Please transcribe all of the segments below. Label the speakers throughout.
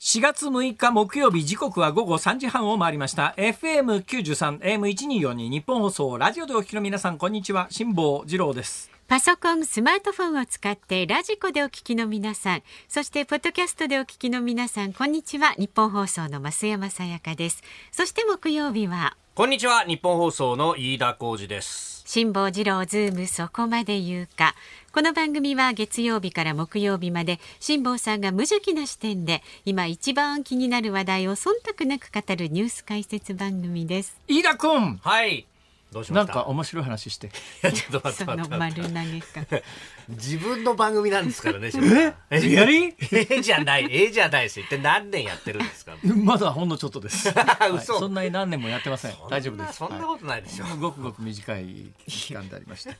Speaker 1: 4月6日木曜日時刻は午後3時半を回りました FM93 AM1242 日本放送ラジオでお聞きの皆さんこんにちは辛坊治郎です
Speaker 2: パソコン、スマートフォンを使ってラジコでお聞きの皆さん、そしてポッドキャストでお聞きの皆さん、こんにちは。日本放送の増山さやかです。そして木曜日
Speaker 3: は、こんにちは。日本放送の飯田浩二です。
Speaker 2: 辛坊治郎ズームそこまで言うか。この番組は月曜日から木曜日まで辛坊さんが無邪気な視点で今一番気になる話題を忖度なく語るニュース解説番組で
Speaker 1: す飯田君はいなんか面白い話して。いやちょっと待って待って待ってその
Speaker 3: 丸投げか 自分の番組なんですからね。え、リアリ？えじゃない、えじゃないです。一体何年やってるんですか。ま
Speaker 1: だほんのちょっとです。嘘、そんなに何年もやってません。大丈夫です。そんなことないでしょ。はごくごく短い期間でありました。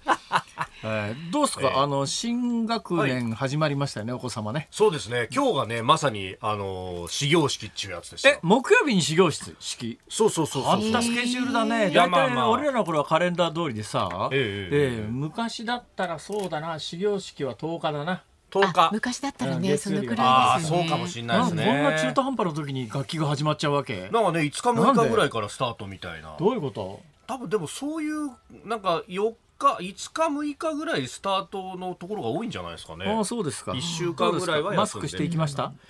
Speaker 1: え
Speaker 3: ー、どうですか、あの新学年始まりましたよね、お子様ね。そうですね。今日がねまさにあの始業式っていうやつです。え、木曜日に始業式。式そうそうそうあんなスケジュールだね。大体、まあ俺らの頃はカレンダー通りでさ、えで、え
Speaker 1: 昔だったらそうだな始始業式は10日だな10日昔だったらね、そのくらい、ね、ああそうかもしれないですねこんな中途半端な時に楽器が始まっちゃうわけなんかね5日6日ぐらいからスタートみたいなどういうこと
Speaker 3: 多分でもそういうなんか4日5日6日ぐらいスタートのところが多いんじゃないですかねああそうですか1週間ぐらいはマスクしていきました、うん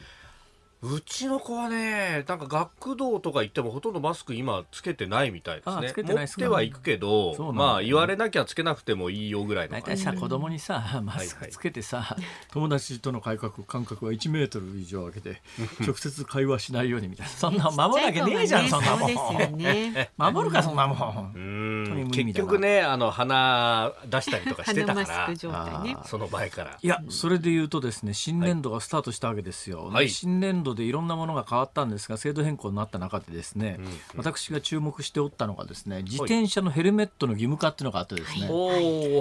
Speaker 3: うちの子はね、なんか学童とか行ってもほとんどマスク今つけてないみたいですね。ああつけてない持ってはいくけど、ね、まあ言われなきゃつけなくてもいいよぐらいの感じ。大体さ、子供に
Speaker 1: さ、マスクつけてさ、はいはい、友達との改革間隔は1メートル以上空
Speaker 3: けて、直接会話しないようにみたいな。そ
Speaker 1: んな守るわけねえじゃん、そんなもん。ね、
Speaker 3: 守るか、そんなもん。うん結局ね、あの、鼻出したりとかしてたから、ね、その前から。い
Speaker 1: や、それで言うとですね、新年度がスタートしたわけですよ。はい、新年度でいろんなものが変わったんですが制度変更になった中でですね、うんうん、私が注目しておったのがですね自転車のヘルメットの義務化っていうのがあってですね、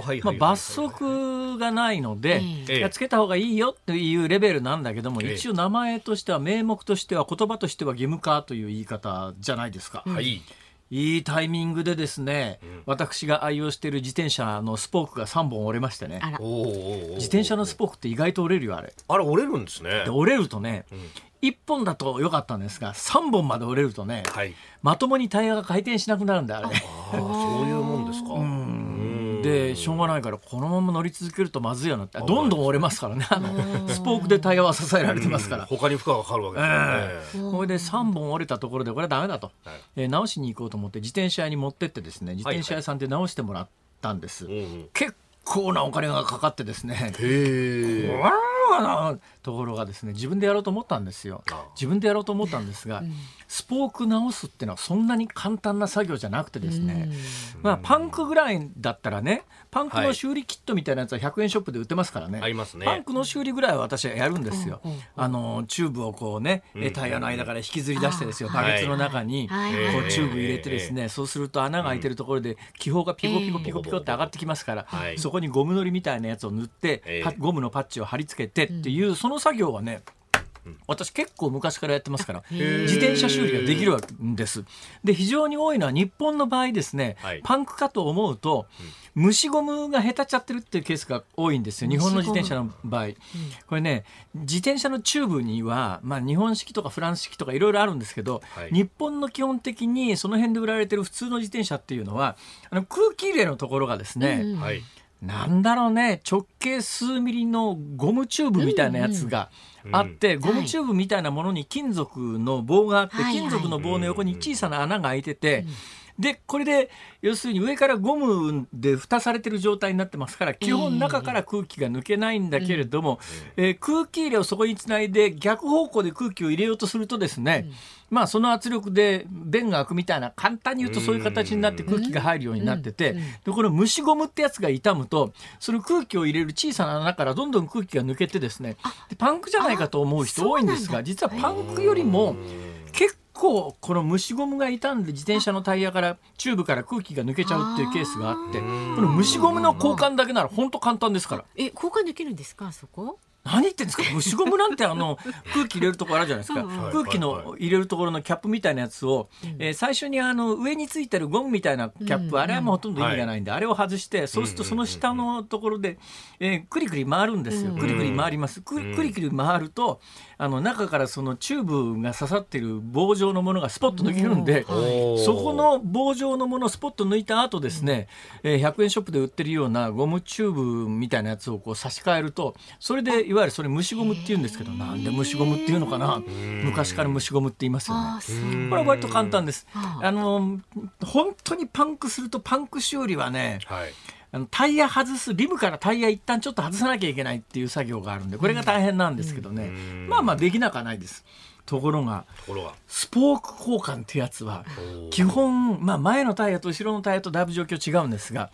Speaker 1: はいまあ、罰則がないので、ええ、つけた方がいいよっていうレベルなんだけども、ええ、一応名前としては名目としては言葉としては義務化という言い方じゃないですか。はいいいタイミングでですね、うん、私が愛用している自転車のスポークが3本折れましてね自転車のスポークって意外と折れるよあれあれ折れるんですね折れるとね、うん1本だと良かったんですが3本まで折れるとね、はい、まともにタイヤが回転しなくなるんだあれあそういうもんですか。でしょうがないからこのまま乗り続けるとまずいよなってどんどん折れますからねあのスポークでタイヤは支えられてますか
Speaker 3: ら、他に負荷がかかるわけで
Speaker 1: すよね、これで3本折れたところでこれはダメだと、はい、え直しに行こうと思って自転車屋に持ってってですね自転車屋さんで直してもらったんです、はいはい、結構なお金がかかってですねわらところがですね自分でやろうと思ったんですよ自分でやろうと思ったんですが、うんスポーク直すっていうのはそんなに簡単な作業じゃなくてですね、まあ、パンクぐらいだったらねパンクの修理キットみたいなやつは100円ショップで売ってますからね,、ありますねパンクの修理ぐらいは私はやるんですよ、あのチューブをこうねタイヤの間から引きずり出してですよバケツの中にこうチューブ入れてですね、そうすると穴が開いてるところで気泡がピコピコピコピコって上がってきますから、そこにゴムのりみたいなやつを塗って、ゴムのパッチを貼り付けてっていうその作業はね私結構昔からやってますから自転車修理ができるわけですで非常に多いのは日本の場合ですね、はい、パンクかと思うと、うん、虫ゴムがへたっちゃってるっていうケースが多いんですよ日本の自転車の場合、うん、これね自転車のチューブには、まあ、日本式とかフランス式とかいろいろあるんですけど、はい、日本の基本的にその辺で売られてる普通の自転車っていうのはあの空気入れのところがですね、うん、なんだろうね直径数ミリのゴムチューブみたいなやつがあって、うんうん、ゴムチューブみたいなものに金属の棒があって、はい、金属の棒の横に小さな穴が開いてて、はいはいでこれで要するに上からゴムで蓋されてる状態になってますから基本中から空気が抜けないんだけれども、え空気入れをそこにつないで逆方向で空気を入れようとするとですね、まあその圧力で便が開くみたいな簡単に言うとそういう形になって空気が入るようになっててでこの虫ゴムってやつが傷むとその空気を入れる小さな穴からどんどん空気が抜けてですねでパンクじゃないかと思う人多いんですが実はパンクよりも結構構この虫ゴムが傷んで自転車のタイヤからチューブから空気が抜けちゃうっていうケースがあってこの虫ゴムの交換だけなら本当簡単ですから
Speaker 2: え交換できるんですかそこ
Speaker 1: 何言ってんですか虫ゴムなんてあの空気入れるところあるじゃないですか、空気の入れるところのキャップみたいなやつを、えー、最初にあの上についてるゴムみたいなキャップ、うんうん、あれはもうほとんど意味がないんで、はい、あれを外してそうするとその下のところで、えー、くりくり回るんですよくりくり回りますくりくり回るとあの中からそのチューブが刺さってる棒状のものがスポッと抜けるんで、そこの棒状のものをスポッと抜いた後ですね、えー、100円ショップで売ってるようなゴムチューブみたいなやつをこう差し替えるとそれでいわゆるそれ虫ゴムっていうんですけどなんで虫ゴムっていうのかな昔から虫ゴムって言いますよねこれは割と簡単ですあの本当にパンクするとパンク修理はね、はいあのタイヤ外すリムからタイヤ一旦ちょっと外さなきゃいけないっていう作業があるんでこれが大変なんですけどね、まあまあできなくはないです。ところがスポーク交換ってやつは基本、まあ、前のタイヤと後ろのタイヤとだいぶ状況違うんですが、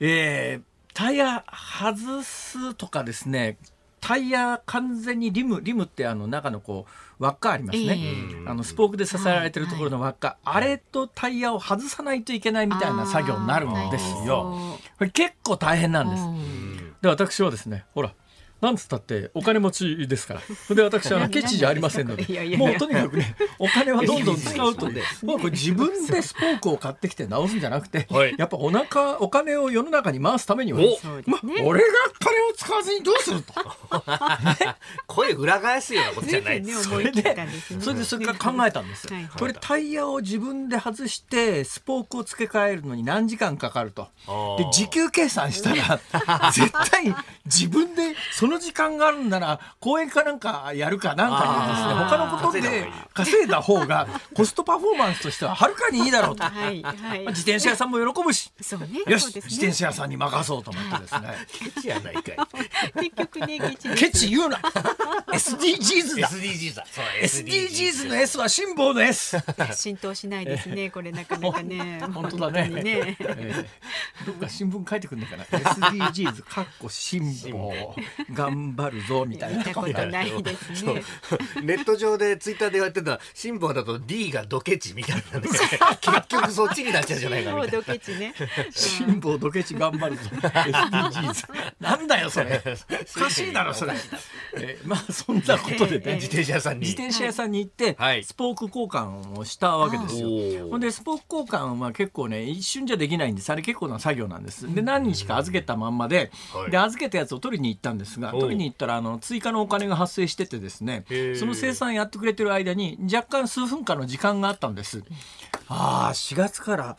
Speaker 1: えー、タイヤ外すとかですねタイヤ完全にリムリムってあの中のこう輪っかありますね、えー、あのスポークで支えられてるところの輪っか、はいあれとタイヤを外さないといけないみたいな作業になるんですよ。これ結構大変なんです。で私はですねほらなんつったってお金持ちですから。で私はケチじゃありませんので、もうとにかくね、
Speaker 3: お金はどんどん使うとで、もうこれ自分でスポーク
Speaker 1: を買ってきて直すんじゃなくて、やっぱお腹お金を世の中に回すためには、ま、俺が
Speaker 3: 金を使わずにどうすると。声裏返すようなことじゃないです。それ
Speaker 1: で、それでそれから考えたんです。これタイヤを自分で外してスポークを付け替えるのに何時間かかると。で時給計算したら絶対自分でそのの時間があるんなら講演かなんかやるかなんかでですね他のことで稼いだ方がコストパフォーマンスとしてははるかにいいだろうと
Speaker 3: はい、はい、自転車屋さ
Speaker 1: んも喜ぶし、ね、よし、ね、自転車屋さんに任そうと思っ
Speaker 3: てですね ケチやないか
Speaker 1: い 結局ねケチケチ言うな SDGs だ SDGs
Speaker 2: だ SDGs の S は辛抱の S 浸透しないですねこれなかなかね本当だねね、えー、どっか新聞書いてくんのかな SDGs
Speaker 1: かっ
Speaker 3: こ辛抱頑張るぞみたいなことないですねネット上でツイッターで言われてた辛抱だと D がドケチみたいな、ね、結局そっちになっちゃうじゃないかみたいな辛抱ドケチ頑張るぞ SDGs
Speaker 1: なんだよそれおかしいだろそれまあそんなことでね自転車屋さんに自転車屋さんに行って、はい、スポーク交換をしたわけですよほんでスポーク交換は結構ね一瞬じゃできないんですあれ結構な作業なんですで何日か預けたまんまで、はい、で預けたやつを取りに行ったんですがが取りに行ったらあの追加のお金が発生しててですねその生産やってくれてる間に若干数分間の時間があったんです。ああ4月から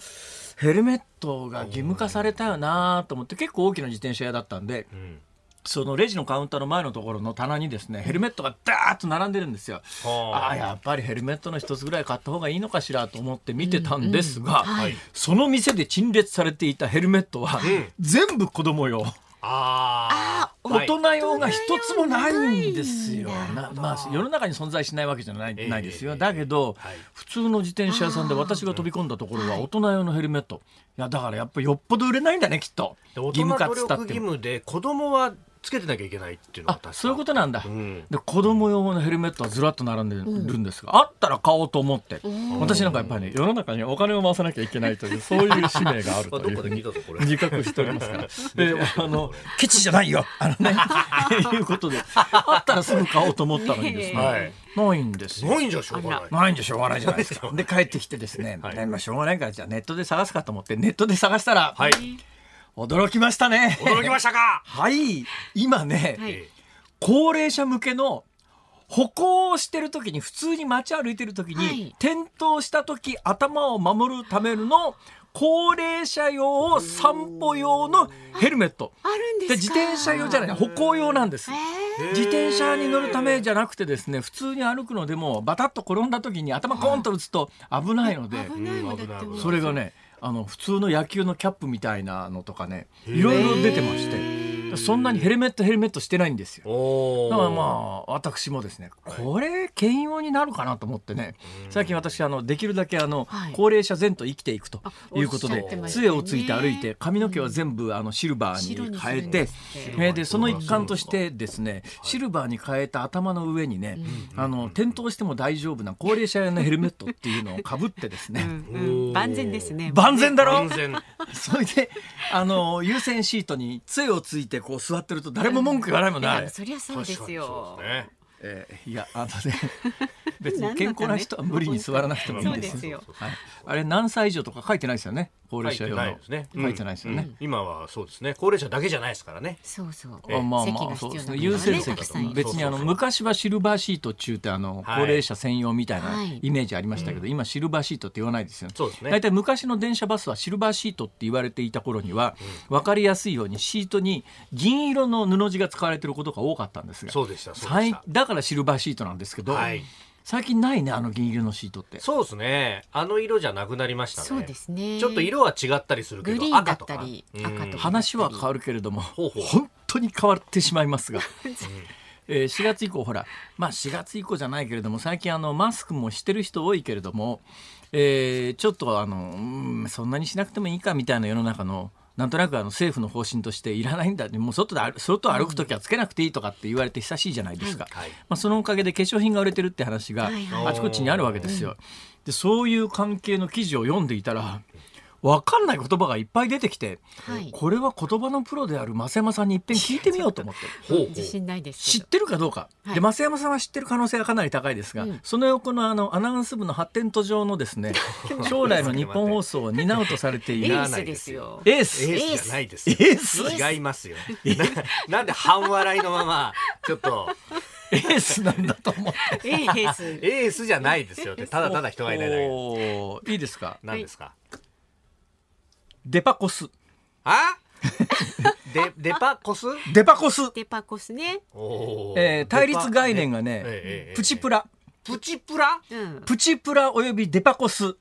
Speaker 1: ヘルメットが義務化されたよなと思って結構大きな自転車屋だったんで。うんそのレジのカウンターの前のところの棚にですねヘルメットがダーッと並んでるんですよ。ああやっぱりヘルメットの一つぐらい買った方がいいのかしらと思って見てたんですが、うんうんはい、その店で陳列されていたヘルメットは、全部子供用。ああ大人用が一つもないんですよまあ、世の中に存在しないわけじゃない,、ないですよだけど、普通の自転車屋さんで私が飛び込んだところは大人用のヘルメット、いやだからやっぱよっぽど売れないんだねきっと義務化っつったって義務で子供はつけてなきゃいけないっていうのがそういうことなんだ、うん、で子供用のヘルメットはずらっと並んでるんですが、うん、あったら買おうと思って、うん、私なんかやっぱりね世の中にお金を回さなきゃいけないという そういう使命があるという 自覚しておりますからで あのケチじゃないよあのねいうことであったらすぐ買おうと思ったのにですね、はい、ないんですないんじゃしょうがないないんじゃしょうがないじゃないですかで帰ってきてですね、はい、まあしょうがないからじゃあネットで探すかと思ってネットで探したら、はい驚きましたね驚きましたか はい今ね、はい、高齢者向けの歩行をしてる時に普通に街歩いてる時に、はい、転倒した時頭を守るための高齢者用散歩用のヘルメットで自転車用じゃない歩行用なんです、えー、自転車に乗るためじゃなくてですね普通に歩くのでもバタッと転んだ時に頭コンと打つと危ないので、えー、それがねあの普通の野球のキャップみたいなのとかねいろいろ出てまして。そんなにヘルメットヘルメットしてないんですよだからまあ私もですねこれ兼用になるかなと思ってね最近私あのできるだけあの、高齢者前と生きていくということで、杖をついて歩いて髪の毛は全部あのシルバーに変えて、えでその一環としてですねシルバーに変えた頭の上にね、あの転倒しても大丈夫な高齢者用のヘルメットっていうのをかぶってですね 万全ですね万全だろ万全 それであの優先シートに杖をついててこう座ってると誰も文句言わないもんね、あれそりゃそうですよえー、いやあのね
Speaker 3: 別に健康な人は無理に座らなくてもいいんですよ。い、
Speaker 1: あれ何歳以上とか書いてないですよね。高齢者用の書いてないですよね、
Speaker 3: 今はそうですね高齢者だけじゃないですからねそうそう、えー、まあまあそうですね優先席と別にあの
Speaker 1: 昔はシルバーシート中ってあの高齢者専用みたいなイメージありましたけど、今シルバーシートって言わないですよねそうですね大体昔の電車バスはシルバーシートって言われていた頃には、う分かりやすいようにシートに銀色の布地が使われてることが多かったんですがそうでしただからシルバーシートなんですけど、はい最近ないねあの銀色のシートってそ
Speaker 3: うですねあの色じゃなくなりましたねそうですねちょっと色は違ったりするけど赤とか
Speaker 1: 話は変わるけれども本当に変わってしまいますが、うん えー、4月以降ほらまあ4月以降じゃないけれども最近あのマスクもしてる人多いけれども、えー、ちょっとあの、うん、そんなにしなくてもいいかみたいな世の中のなんとなくあの政府の方針としていらないんだもう外で外歩く時はつけなくていいとかって言われて久しいじゃないですか、はい、まあ、そのおかげで化粧品が売れてるって話があちこちにあるわけですよ。でそういう関係の記事を読んでいたら分かんない言葉がいっぱい出てきて、はい、これは言葉のプロである増山さんに一遍聞いてみようと思って自信ないです知ってるかどうか、はい、で増山さんは知ってる可能性がかなり高いですが、うん、その横のあのアナウンス部の発展途上のですね 将来の日本放送を担うとされているエースですよエースエースじゃないですエース違いますよ
Speaker 3: なんで半笑いのままちょっとエースなんだと思ってエース。エースじゃないですよ。ただただ人がいないだけ。いいですか。何ですか。はいデパコスあデ デパコスデパコス、デパコスね。えー、対立概念がね、プチプラプチプラうん。プチプラおよびデパコス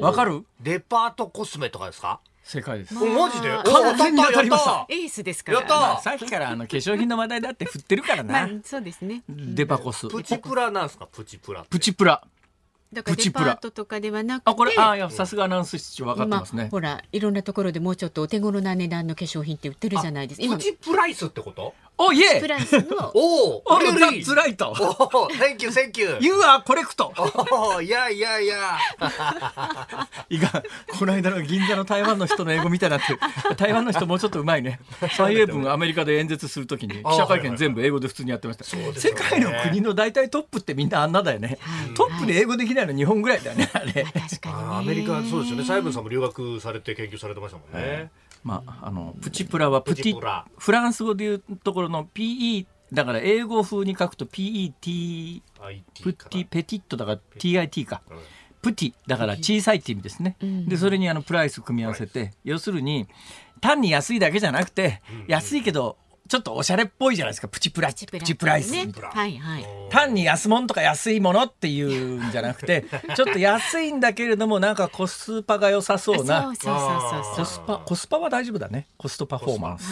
Speaker 3: わかるデパートコスメとかですか正解ですおマジでお完に当たりましたエ
Speaker 2: ースですから。やったまあ
Speaker 3: さ
Speaker 1: っきからあの化粧品の話題だって振ってるからまあそうですね。デパコスプチプラなんですかプチプラプチプラだからデパートとかではなくてあこれあいやさすがアナウンス室長分
Speaker 2: かってますねほらいろんなところでもうちょっとお手頃な値段の化粧品って売ってるじゃないですかプチプ
Speaker 3: ライスってことおいえプランスの おお俺がつらいとおお Thank you thank you You are correct いやいやいや いかこの
Speaker 1: 間の銀座の台湾の人の英語みたいなって台湾の人もうちょっとうまいね蔡英文アメリカで演説するときに記者会見全部英語で普通にやってました、世界の国の大体トップってみんなあんなだよね、トップで英語できないの日本ぐらいだよね確かに
Speaker 3: アメリカそうですよね蔡英文さんも留学されて研究されてましたもんね、
Speaker 1: まあ、あのプチプラはプテチフランス語でいうところの PE だから英語風に書くと PET プティペティットだから TIT か、うん、プティだから小さいって意味ですね、うん、でそれにあのプライス組み合わせて要するに単に安いだけじゃなくて、安いけどちょっとおしゃれっぽいじゃないですかプチプラプチプライス、
Speaker 2: はいはい、
Speaker 1: 単に安物とか安いものっていうんじゃなくて ちょっと安いんだけれどもなんかコスパが良さそうなコスパコスパは大丈夫だねコストパフォーマンス、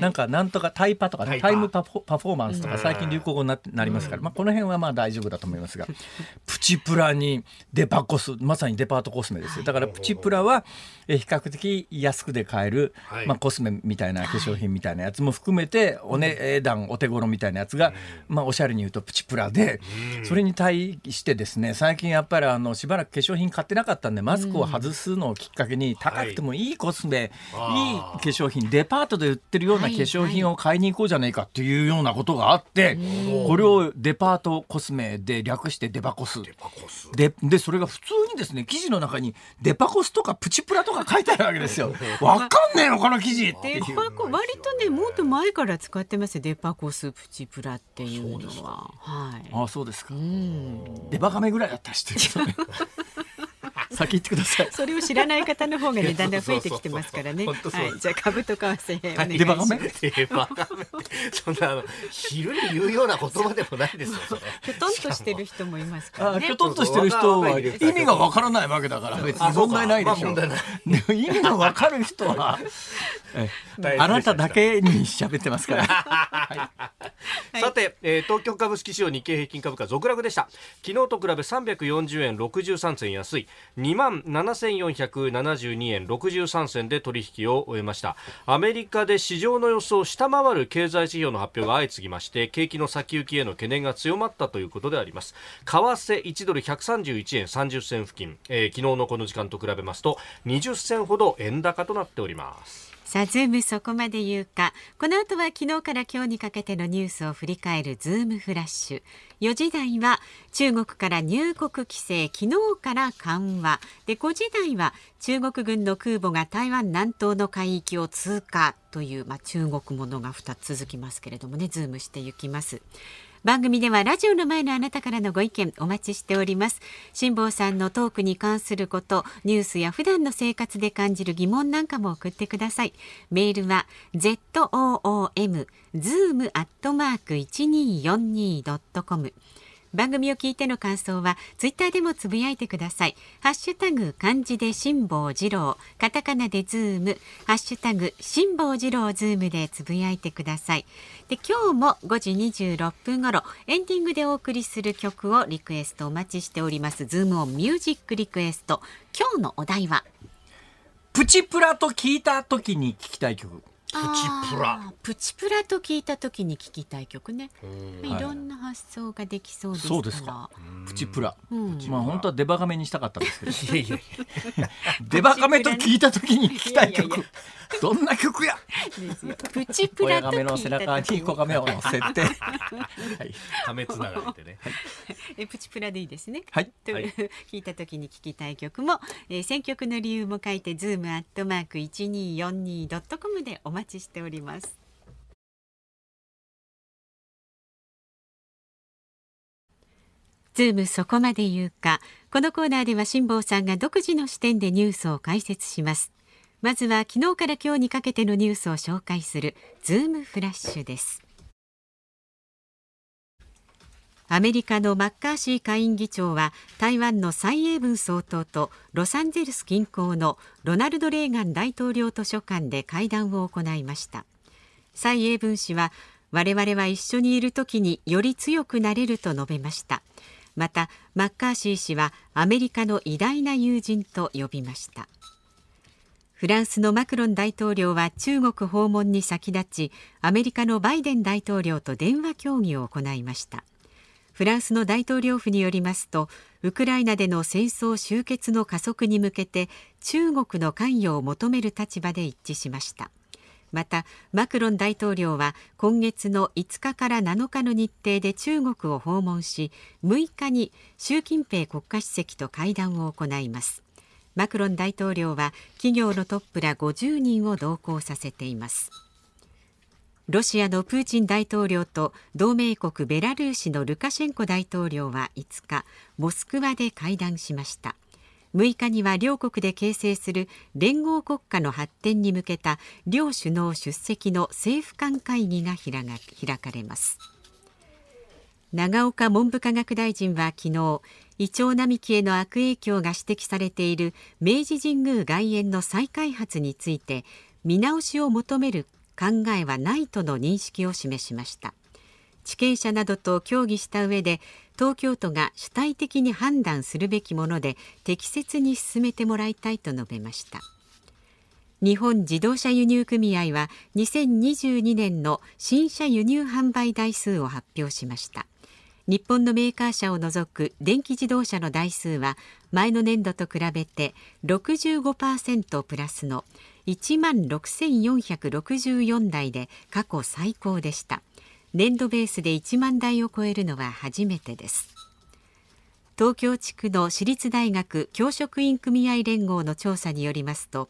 Speaker 1: なんかなんとかタイパとか、タイムパフォーマンスとか最近流行語にななりますから、まあ、この辺はまあ大丈夫だと思いますが プチプラにデパコスまさにデパートコスメですよだからプチプラは比較的安くで買える、まあ、コスメみたいな化粧品みたいなやつも含めててお値段お手頃みたいなやつが、まあ、おしゃれに言うとプチプラで、それに対してですね最近やっぱりあのしばらく化粧品買ってなかったんでマスクを外すのをきっかけに高くてもいいコスメ、い、い化粧品デパートで売ってるような化粧品を買いに行こうじゃないかっていうようなことがあって、これをデパートコスメで略してデパコス。デパコスででそれが普通にですね記事の中にデパコスとかプチプラとか書いてあるわけですよ。わかんねえのこの記事っていう。割とねもっと前からか
Speaker 2: ら使ってますデパコスプチプラっていうのは。はい。あそうですか。
Speaker 1: デバカメぐらいだったしてる、先行ってください。それを知らない方の方
Speaker 3: がね、だんだん増えてきてますからね。そうそうそうはい、
Speaker 2: じゃあ株と為替お願いしま
Speaker 3: す。デバカメ。そんなあの昼に言うような言葉でもないですよ。
Speaker 2: きょとんとしてる人も
Speaker 1: いますからね。きょとんとしてる人は意
Speaker 3: 味がわからないわけだから別に問題ないでしょ。まあ、ない。意味がわかる人は あなただけ
Speaker 1: に喋ってますから。
Speaker 3: はい、さて、えー、東京株式市場日経平均株価続落でした。昨日と比べ340円63銭安い。2万7472円63銭で取引を終えましたアメリカで市場の予想を下回る経済指標の発表が相次ぎまして景気の先行きへの懸念が強まったということであります為替1ドル131円30銭付近、えー、昨日のこの時間と比べますと20銭ほど円高となっております
Speaker 2: さあ、ズームそこまで言うか。この後は昨日から今日にかけてのニュースを振り返るズームフラッシュ。4時台は中国から入国規制、昨日から緩和。で、5時台は中国軍の空母が台湾南東の海域を通過という、まあ、中国ものが2つ続きますけれどもね、ズームしていきます。番組ではラジオの前のあなたからのご意見お待ちしております辛坊さんのトークに関することニュースや普段の生活で感じる疑問なんかも送ってくださいメールは z o o m zoom アットマーク一二四二ドットコム番組を聞いての感想はツイッターでもつぶやいてくださいハッシュタグ漢字で辛坊治郎カタカナでズームハッシュタグ辛坊治郎ズームでつぶやいてくださいで今日も5時26分頃エンディングでお送りする曲をリクエストお待ちしておりますズームオンミュージックリクエスト今日のお題は
Speaker 1: プチプラと聞いた時に聞きたい曲プ
Speaker 2: チプラプチプラと聞いた時に聴き
Speaker 1: たい曲ねいろん
Speaker 2: な発想ができそうですから、そうですか
Speaker 1: プチプラ、まあ本当はデバカメにしたかったんですけど デバカメと聞いた時に聴きたい曲どんな曲やプチプラと聞いの背中に子亀を乗せてはい亀つながれてね、はい、
Speaker 2: えプチプラでいいですね
Speaker 1: はいと、はい、聞
Speaker 2: いた時に聞きたい曲も、えー、選曲の理由も書いてズームアットマーク一二四二ドットコムでお待ちしておりますズームそこまで言うかこのコーナーでは辛坊さんが独自の視点でニュースを解説しますまずは昨日から今日にかけてのニュースを紹介するズームフラッシュですアメリカのマッカーシー下院議長は台湾の蔡英文総統とロサンゼルス近郊のロナルド・レーガン大統領図書館で会談を行いました蔡英文氏は我々は一緒にいるときにより強くなれると述べましたまたマッカーシー氏はアメリカの偉大な友人と呼びましたフランスのマクロン大統領は中国訪問に先立ちアメリカのバイデン大統領と電話協議を行いましたフランスの大統領府によりますとウクライナでの戦争終結の加速に向けて中国の関与を求める立場で一致しましたまたマクロン大統領は今月の5日から7日の日程で中国を訪問し6日に習近平国家主席と会談を行いますマクロン大統領は企業のトップら50人を同行させていますロシアのプーチン大統領と同盟国ベラルーシのルカシェンコ大統領は5日モスクワで会談しました6日には両国で形成する連合国家の発展に向けた両首脳出席の政府間会議が開かれます永岡文部科学大臣は昨日イチョウ並木への悪影響が指摘されている明治神宮外苑の再開発について見直しを求める考えはないとの認識を示しました地権者などと協議した上で東京都が主体的に判断するべきもので適切に進めてもらいたいと述べました日本自動車輸入組合は2022年の新車輸入販売台数を発表しました日本のメーカー車を除く電気自動車の台数は前の年度と比べて65%プラスの1万6464台で過去最高でした年度ベースで1万台を超えるのは初めてです東京地区の私立大学教職員組合連合の調査によりますと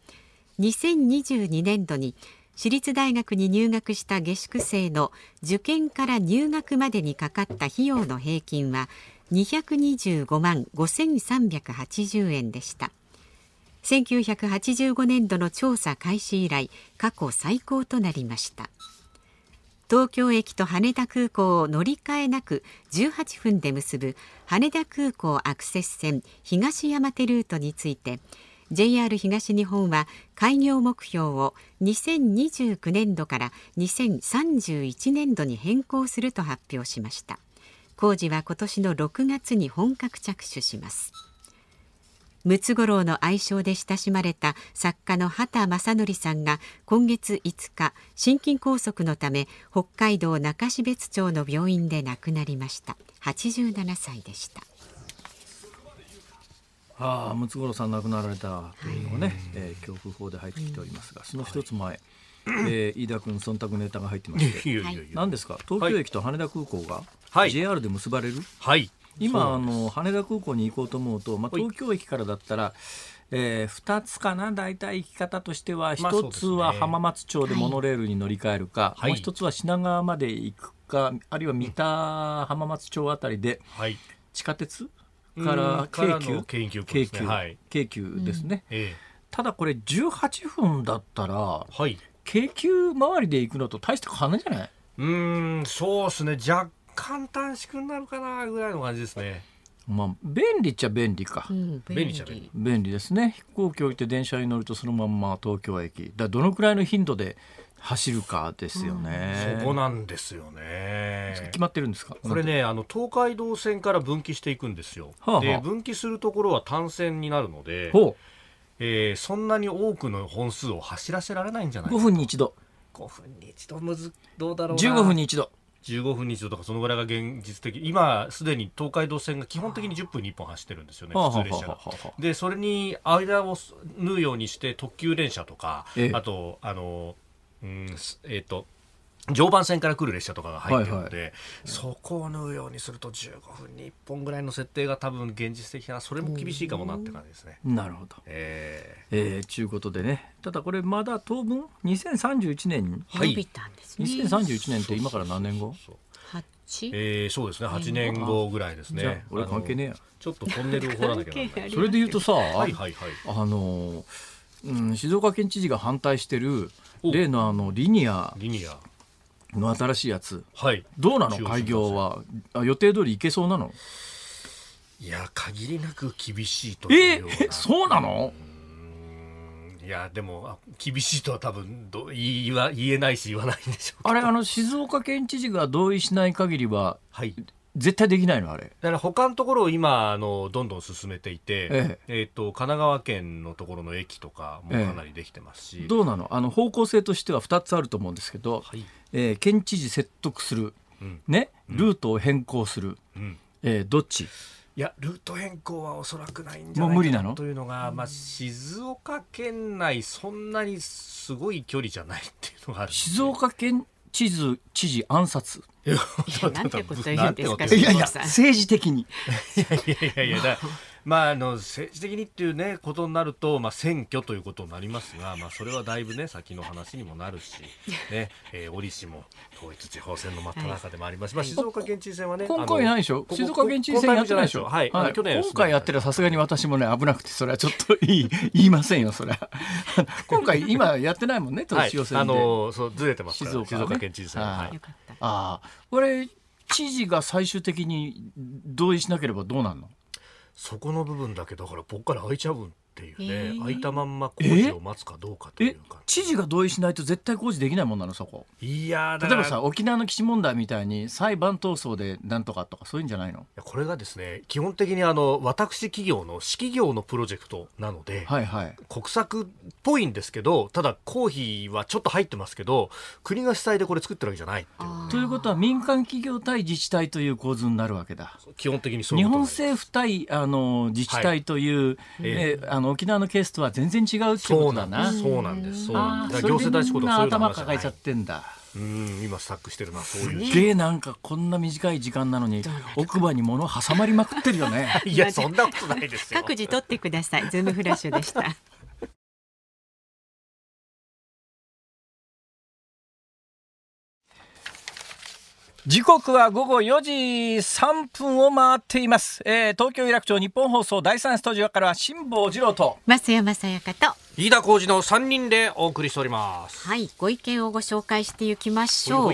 Speaker 2: 2022年度に私立大学に入学した下宿生の受験から入学までにかかった費用の平均は225万5380円でした1985年度の調査開始以来過去最高となりました東京駅と羽田空港を乗り換えなく18分で結ぶ羽田空港アクセス線東山手ルートについて JR 東日本は開業目標を2029年度から2031年度に変更すると発表しました工事は今年の6月に本格着手しますムツゴロウの愛称で親しまれた作家の畑正則さんが今月5日心筋梗塞のため北海道中標津町の病院で亡くなりました87歳でした
Speaker 1: ああムツゴロウさん亡くなられたというのがね、はえー、強法で入ってきておりますが、その一つ前、はい、えー、飯田君忖度ネタが入ってまして 何ですか東京駅と羽田空港が JR で結ばれる、はい、今あの羽田空港に行こうと思うと、まあ、東京駅からだったら、えー、2つかな大体行き方としては1つは浜松町でモノレールに乗り換えるか、はい、もう1つは品川まで行くかあるいは三田浜松町あたりで地下鉄、
Speaker 3: から京急京急
Speaker 1: 京急京急ですね、ただこれ18分だったら、京急周りで行くのと大して変わらないじゃないうんそうですね若干短縮になるかなぐらいの感じですねまあ便利っちゃ便利か、うん、便利ちゃ便利便利ですね飛行機置いて電車に乗るとそのまんま東京駅だどのくらいの頻度で走るかですよね、うん、そこな
Speaker 3: んですよね決まってるんですかこれねあの東海道線から分岐していくんですよ、はあはあ、で分岐するところは単線になるのでえー、そんなに多くの本数を走らせられないんじゃないか5分に1度5分に1度むずどうだろうな15分に1度15分に1度とかそのぐらいが現実的今すでに東海道線が基本的に10分に1本走ってるんですよね普通列車がでそれに間を縫うようにして特急電車とか、あとあのうんえっ、ー、と常磐線から来る列車とかが入ってるので、はいはい、そこを縫うようにすると15分に1本ぐらいの設定が多分現実的かなそれも厳しいかもなって感じですね。なるほど、えーえー、ちゅうことでねただこれまだ当分
Speaker 1: 2031年に伸びた
Speaker 3: んですね、はい、2031年って今から何年後そうえー、そうですね8年後ぐらいですね俺関係ねえや
Speaker 1: ちょっとトンネルを掘らなきゃならない それで言うとさ、はいはいはい、あの
Speaker 3: ーう
Speaker 1: ん、静岡県知事が反対してる例のあのリニアリニアの新しいやつ、はい、どうなの開業は予定通り行けそうなの
Speaker 3: いや限りなく厳しいというえ
Speaker 1: そうなの、
Speaker 3: いやでも厳しいとは多分ど言言えないし言わないんでしょ
Speaker 1: うあれあの静岡県知事が同意しない限りは、はい、絶対できないのあれだ
Speaker 3: から他のところを今あのどんどん進めていて、えええー、と神奈川県のところの駅とかもかなりできてますし、ええ、どうなの
Speaker 1: あの方向性としては2つあると思うんですけど、はい、えー、県知事説得する、うん、ね、ルートを変更する、うん、えー、どっち
Speaker 3: いやルート変更はおそらくないんじゃないかなというのがまあ、静岡県内そんなにすごい距離じゃないっていうのがある静岡県知事知事暗殺いやなんてこと言うんですかいやいや政治的に いやいやいやまあ、あの政治的にっていう、ね、ことになると、まあ、選挙ということになりますが、まあ、それはだいぶ、ね、先の話にもなるし、ねえー、折しも統一地方選の真っ只中でもありますし、まあ、静岡県知事選はね今回ないでしょ、静岡県知事選やってないでしょ、はいはい、去年今
Speaker 1: 回やってるさすがに私も、ね、危なくて、それはちょっといい言いませんよ、それは。今回、今やってないもんね、統一地方選で、はい、あのそうずれてますから、ね、静岡,、県知事選は。はい、ああこれ知事が最終的に同意しなければどうなるの
Speaker 3: そこの部分だけだからぽっから開いちゃうっていうね、えー、いたまんま工事を待つかどう
Speaker 1: かというか知事が同意しないと絶対工事できないもんなのそこ
Speaker 3: いや例えばさ沖
Speaker 1: 縄の基地問題みたいに裁判闘争でなんとかとかそういうんじゃないの
Speaker 3: これがですね基本的にあの私企業の私企業のプロジェクトなので、はいはい、国策っぽいんですけどただ公費はちょっと入ってますけど国が主催でこれ作ってるわけじゃないいということは民間企業対自治体という構図になるわけだ基本的にそう日本政
Speaker 1: 府対あの自治体という、はい、ええー、あのの沖縄のケースとは全然違うってことだなそうなんですそうなんです行政代執と頭抱えちゃってんだ、うん今スタックしてるなすげえなんかこんな短い時間なのに奥歯に物挟まりまくってるよね いやそんなことないですよ 各自取ってく
Speaker 3: ださいズームフラッシュでした
Speaker 1: 時刻は午後4時3分を回っています、えー、東京有楽町日本放送第三スタジオから辛坊治郎と増山さやかと飯田浩二
Speaker 3: の3人でお送りしております
Speaker 2: はいご意見をご紹介していきましょう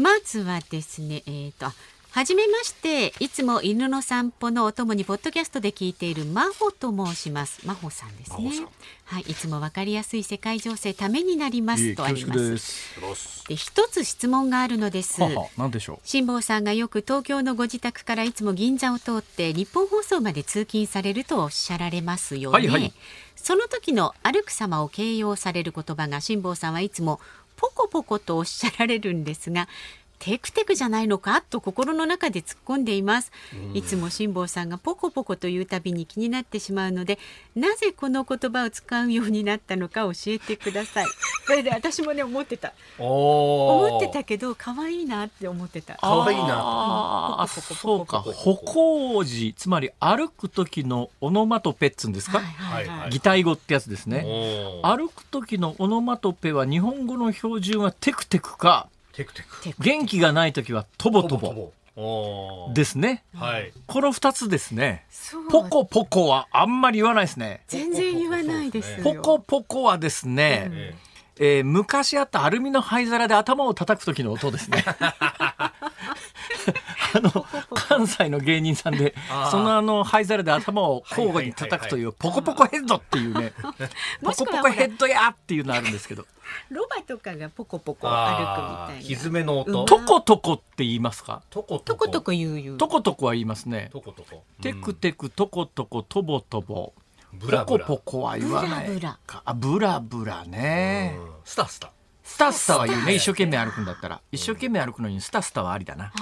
Speaker 2: まずはですねえっ、ー、とはじめまして、いつも犬の散歩のお供にポッドキャストで聞いている真帆と申します。真帆さんですね。はい、いつもわかりやすい世界情勢ためになりますとあります。で一つ質問があるのです。なんでしょう。辛坊さんがよく東京のご自宅からいつも銀座を通って日本放送まで通勤されるとおっしゃられますよね。はいはい、その時の歩く様を形容される言葉が辛坊さんはいつもポコポコとおっしゃられるんですが。テクテクじゃないのかと心の中で突っ込んでいます、うん、いつも辛坊さんがポコポコというたびに気になってしまうのでなぜこの言葉を使うようになったのか教えてください それで私もね思ってた
Speaker 3: 思ってた
Speaker 2: けど可愛いなって思ってた可愛いいな、
Speaker 1: うそうか歩行時つまり歩く時のオノマトペっつんですか、はいはいはい、擬態語ってやつですね歩く時のオノマトペは日本語の標準はテクテクかテクテク元気がない時はとぼとぼですね、はい、この2つですねポコポコはあんまり言わないですね全然言わないですポコポコはですね、うん、えー、昔あったアルミの灰皿で頭を叩く時の音ですね あの関西の芸人さんでそのあの灰皿で頭を交互に叩くというポコポコヘッドっていうね ポコポコヘッドやっていうのあるんですけど
Speaker 2: ロバとかがポコポコ歩くみたい
Speaker 1: なひずめの音、トコトコって言いますかトコトコトコ言う言うトコトコは言いますね
Speaker 3: トコトコ、うテク
Speaker 1: テクトコトコトボトボポコポコは言わないかブラあブラブラねスタスタスタスタは言うね一生懸命歩くんだったら一生懸命歩くのにスタスタはありだな、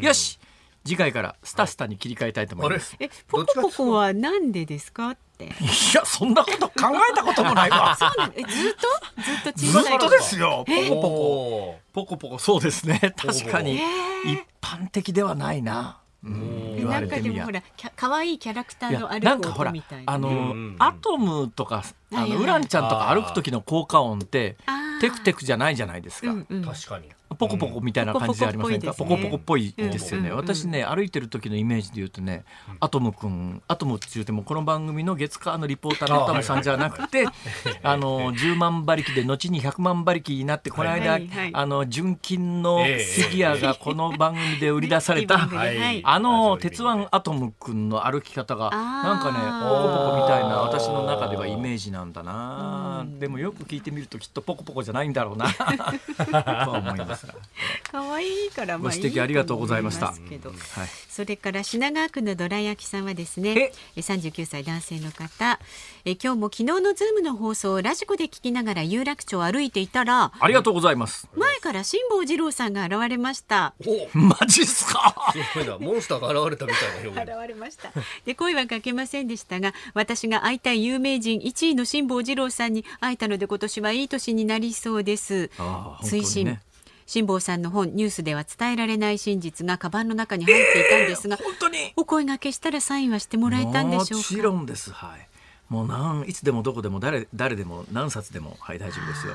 Speaker 1: よし次回からスタスタに切り替えたいと思います、
Speaker 3: え
Speaker 2: ポコポコはなんでですかっ
Speaker 1: て
Speaker 3: いやそんなこと
Speaker 1: 考えたこ
Speaker 2: ともないわそうな
Speaker 3: えずっ
Speaker 1: とずっとずっとですよポコポ
Speaker 3: コポコポコそうですね確かに一
Speaker 1: 般的ではないな、
Speaker 3: 言われてみや。なんかでもほら
Speaker 1: か
Speaker 2: わいキャラクターの歩く方みたいな、あの、う
Speaker 1: ん、アトムとかあのウランちゃんとか歩く時の効果音ってテクテクじゃないじゃないですか。確かに。ポコポコみたいな感じでありませんか、ポコポコっぽいですよね、私ね歩いてる時のイメージで言うとね、アトムくんアトムっていうてもこの番組の月間のリポーターのアトムさんじゃなくてあの10万馬力で後に100万馬力になってこの間、あの純金のフィギュアがこの番組で売り出された、あの鉄腕アトムくんの歩き方がなんかねポコポコみたいな私の中ではイメージなんだな、でもよく聞いてみるときっとポコポコじゃないんだろうな とは思います。
Speaker 2: 可愛いからまあ指摘ありがとうございました。それから品川区のどら焼きさんはですね、三十九歳男性の方、え今日も昨日のズームの放送をラジコで聞きながら有楽町を歩いていたら、
Speaker 3: ありがとうございます。
Speaker 2: 前から辛坊治郎さんが現れました。お、
Speaker 3: マジっすか。モンスターが現れたみたいな現れました。
Speaker 2: で声はかけませんでしたが、私が会いたい有名人一位の辛坊治郎さんに会えたので今年はいい年になりそうです。あ追伸。辛坊さんの本ニュースでは伝えられない真実がカバンの中に入っていたんですが、えー、本当にお声がけしたらサインは
Speaker 1: してもらえたんでしょうもちろんですはいもう何いつでもどこでも誰誰でも何冊でもはい大丈夫ですよ。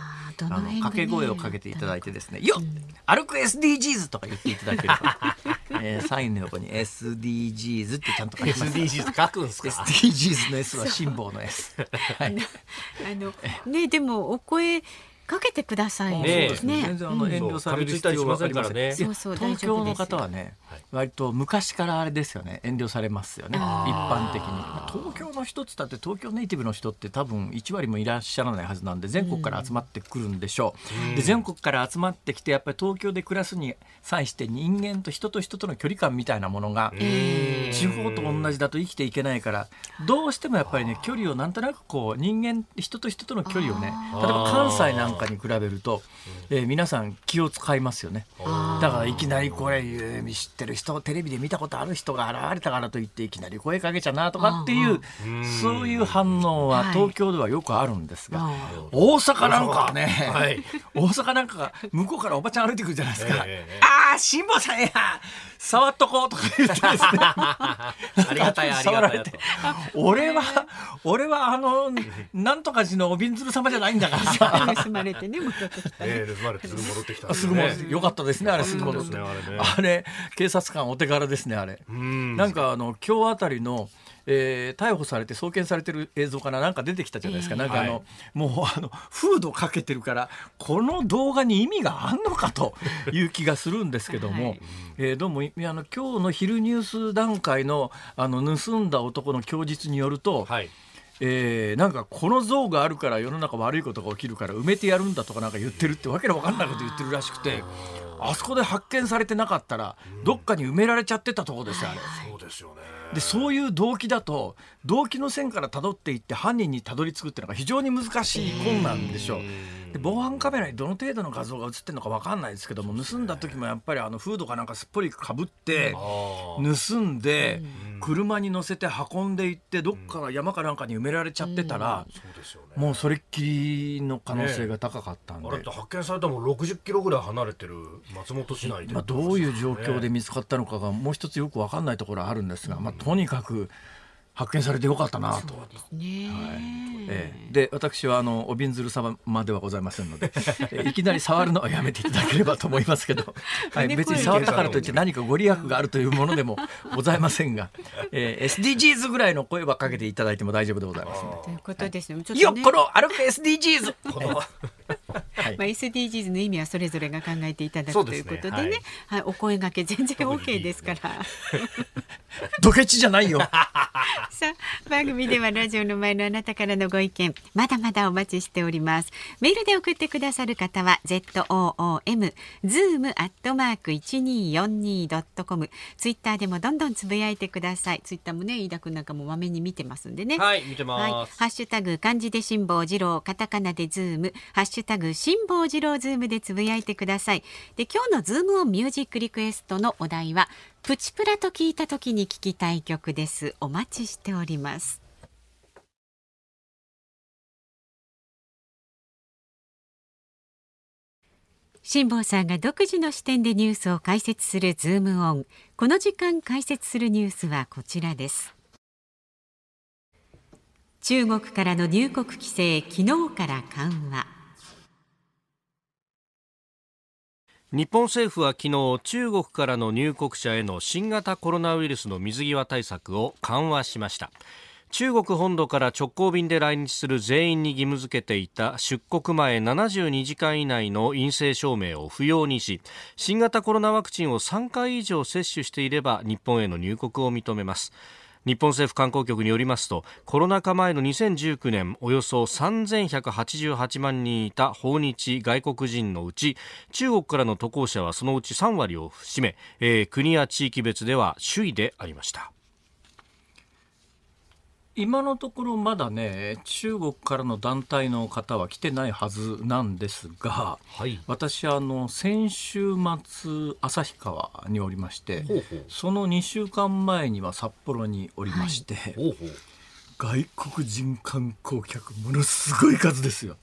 Speaker 1: あの掛け声をかけていただいてですね「よっ歩く SDGs」とか言っていただければ、えー、サインの横に「SDGs」ってちゃんと書きます SDGs 書くんですか SDGs の S は辛抱の S。はい、あの
Speaker 2: ねでもお声かけてくださいね。ね全然あ
Speaker 1: の遠慮される必要はありません、ね、東京の方はね、割と昔からあれですよね、遠慮されますよね。一般的に。東京の人っっだって東京ネイティブの人って多分1割もいらっしゃらないはずなんで、全国から集まってくるんでしょう。うん、で全国から集まってきてやっぱり東京で暮らすに際して人間と人と人との距離感みたいなものが地方と同じだと生きていけないから、どうしてもやっぱりね距離をなんとなくこう人間人と人との距離をね、例えば関西なんかかに比べると、えー、皆さん気を使いますよねだからいきなりこれ知ってる人テレビで見たことある人が現れたからといっていきなり声かけちゃなとかっていうそういう反応は東京ではよくあるんですが、はい、大阪なんかね、はい、大阪なんか向こうからおばちゃん歩いてくるじゃないですか。えええ、ああ辛坊さんや触っとこうとか言ってですね あ
Speaker 3: りがたいありがたい
Speaker 1: 俺は俺はあのなんとか寺のおびんずる様じゃないんだからさ
Speaker 2: れてね戻ってき
Speaker 3: た、ね。盗まれてすぐ戻ってきた、ね、すぐ戻って、
Speaker 1: よかったですねあれすぐ戻って。あれ警察官お手柄ですねあれ。んなんかあの今日あたりの。えー、逮捕されて送検されてる映像からなんか出てきたじゃないですか、えー、なんかあの、はい、もうあのフードかけてるからこの動画に意味があんのかと いう気がするんですけども、はい、えー、どうもあの今日の昼ニュース段階のあの盗んだ男の供述によると、はいえー、なんかこの像があるから世の中悪いことが起きるから埋めてやるんだとかなんか言ってるってわけのわかんないこと言ってるらしくてあそこで発見されてなかったらどっかに埋められちゃってたとこですよあれ。そうですよねでそういう動機だと動機の線からたどっていって犯人にたどり着くっていうのが非常に難しい困難でしょう。で防犯カメラにどの程度の画像が映ってるのか分かんないですけども、盗んだ時もやっぱりあのフードかなんかすっぽりかぶって
Speaker 3: 盗
Speaker 1: んで。車に乗せ
Speaker 3: て運んでいってどっかが山かなんかに埋められちゃってたら、
Speaker 1: もうそれっきりの可能性が高かった
Speaker 3: んで、あれって発見されたもん60キロぐらい離れてる松本市内で、まあ、
Speaker 1: どういう状況で見つかったのかがもう一つよく分かんないところあるんですが、まあ、とにかく。発見されてよかったなと。そうですね。はい。えー、で私はあのおびんずる様ではございませんので、いきなり触るのはやめていただければと思いますけど、はい、別に触ったからといって何かご利益があるというものでもございませんが、えー、SDGs ぐらいの声はかけていただいても大丈夫でございますので。とい
Speaker 2: うことですね。はい、ねよっこの
Speaker 1: 歩く SDGs。このはい、ま
Speaker 2: あ SDGs の意味はそれぞれが考えていただく、ということでね、はい、はい、お声がけ全然 OK ですから。
Speaker 1: ドケチじゃないよ。
Speaker 2: さあ番組ではラジオの前のあなたからのご意見まだまだお待ちしております。メールで送ってくださる方は z o o m zoom アットマーク一二四二ドットコム。ツイッターでもどんどんつぶやいてください。ツイッターもね飯田君なんかもまめに見てますんでね。はい見てます。はい、ハッシュタグ漢字で辛抱二郎カタカナでズームハッシュタググ辛坊治郎ズームでつぶやいてください。で今日のズームオンミュージックリクエストのお題はプチプラと聞いた時に聞きたい曲です。お待ちしております。辛坊さんが独自の視点でニュースを解説するズームオン。この時間解説するニュースはこちらです。中国からの入国規制昨日から緩和
Speaker 3: 日本政府は昨日中国からの入国者への新型コロナウイルスの水際対策を緩和しました中国本土から直行便で来日する全員に義務付けていた出国前72時間以内の陰性証明を不要にし新型コロナワクチンを3回以上接種していれば日本への入国を認めます日本政府観光局によりますとコロナ禍前の2019年およそ3188万人いた訪日外国人のうち中国からの渡航者はそのうち3割を占め、えー、国や地域別では首位でありました。
Speaker 1: 今のところまだね中国からの団体の方は来てないはずなんですが、はい、私あの先週末旭川におりましてその2週間前には札幌におりまして。はいほうほう外国人観光客ものすごい数ですよ。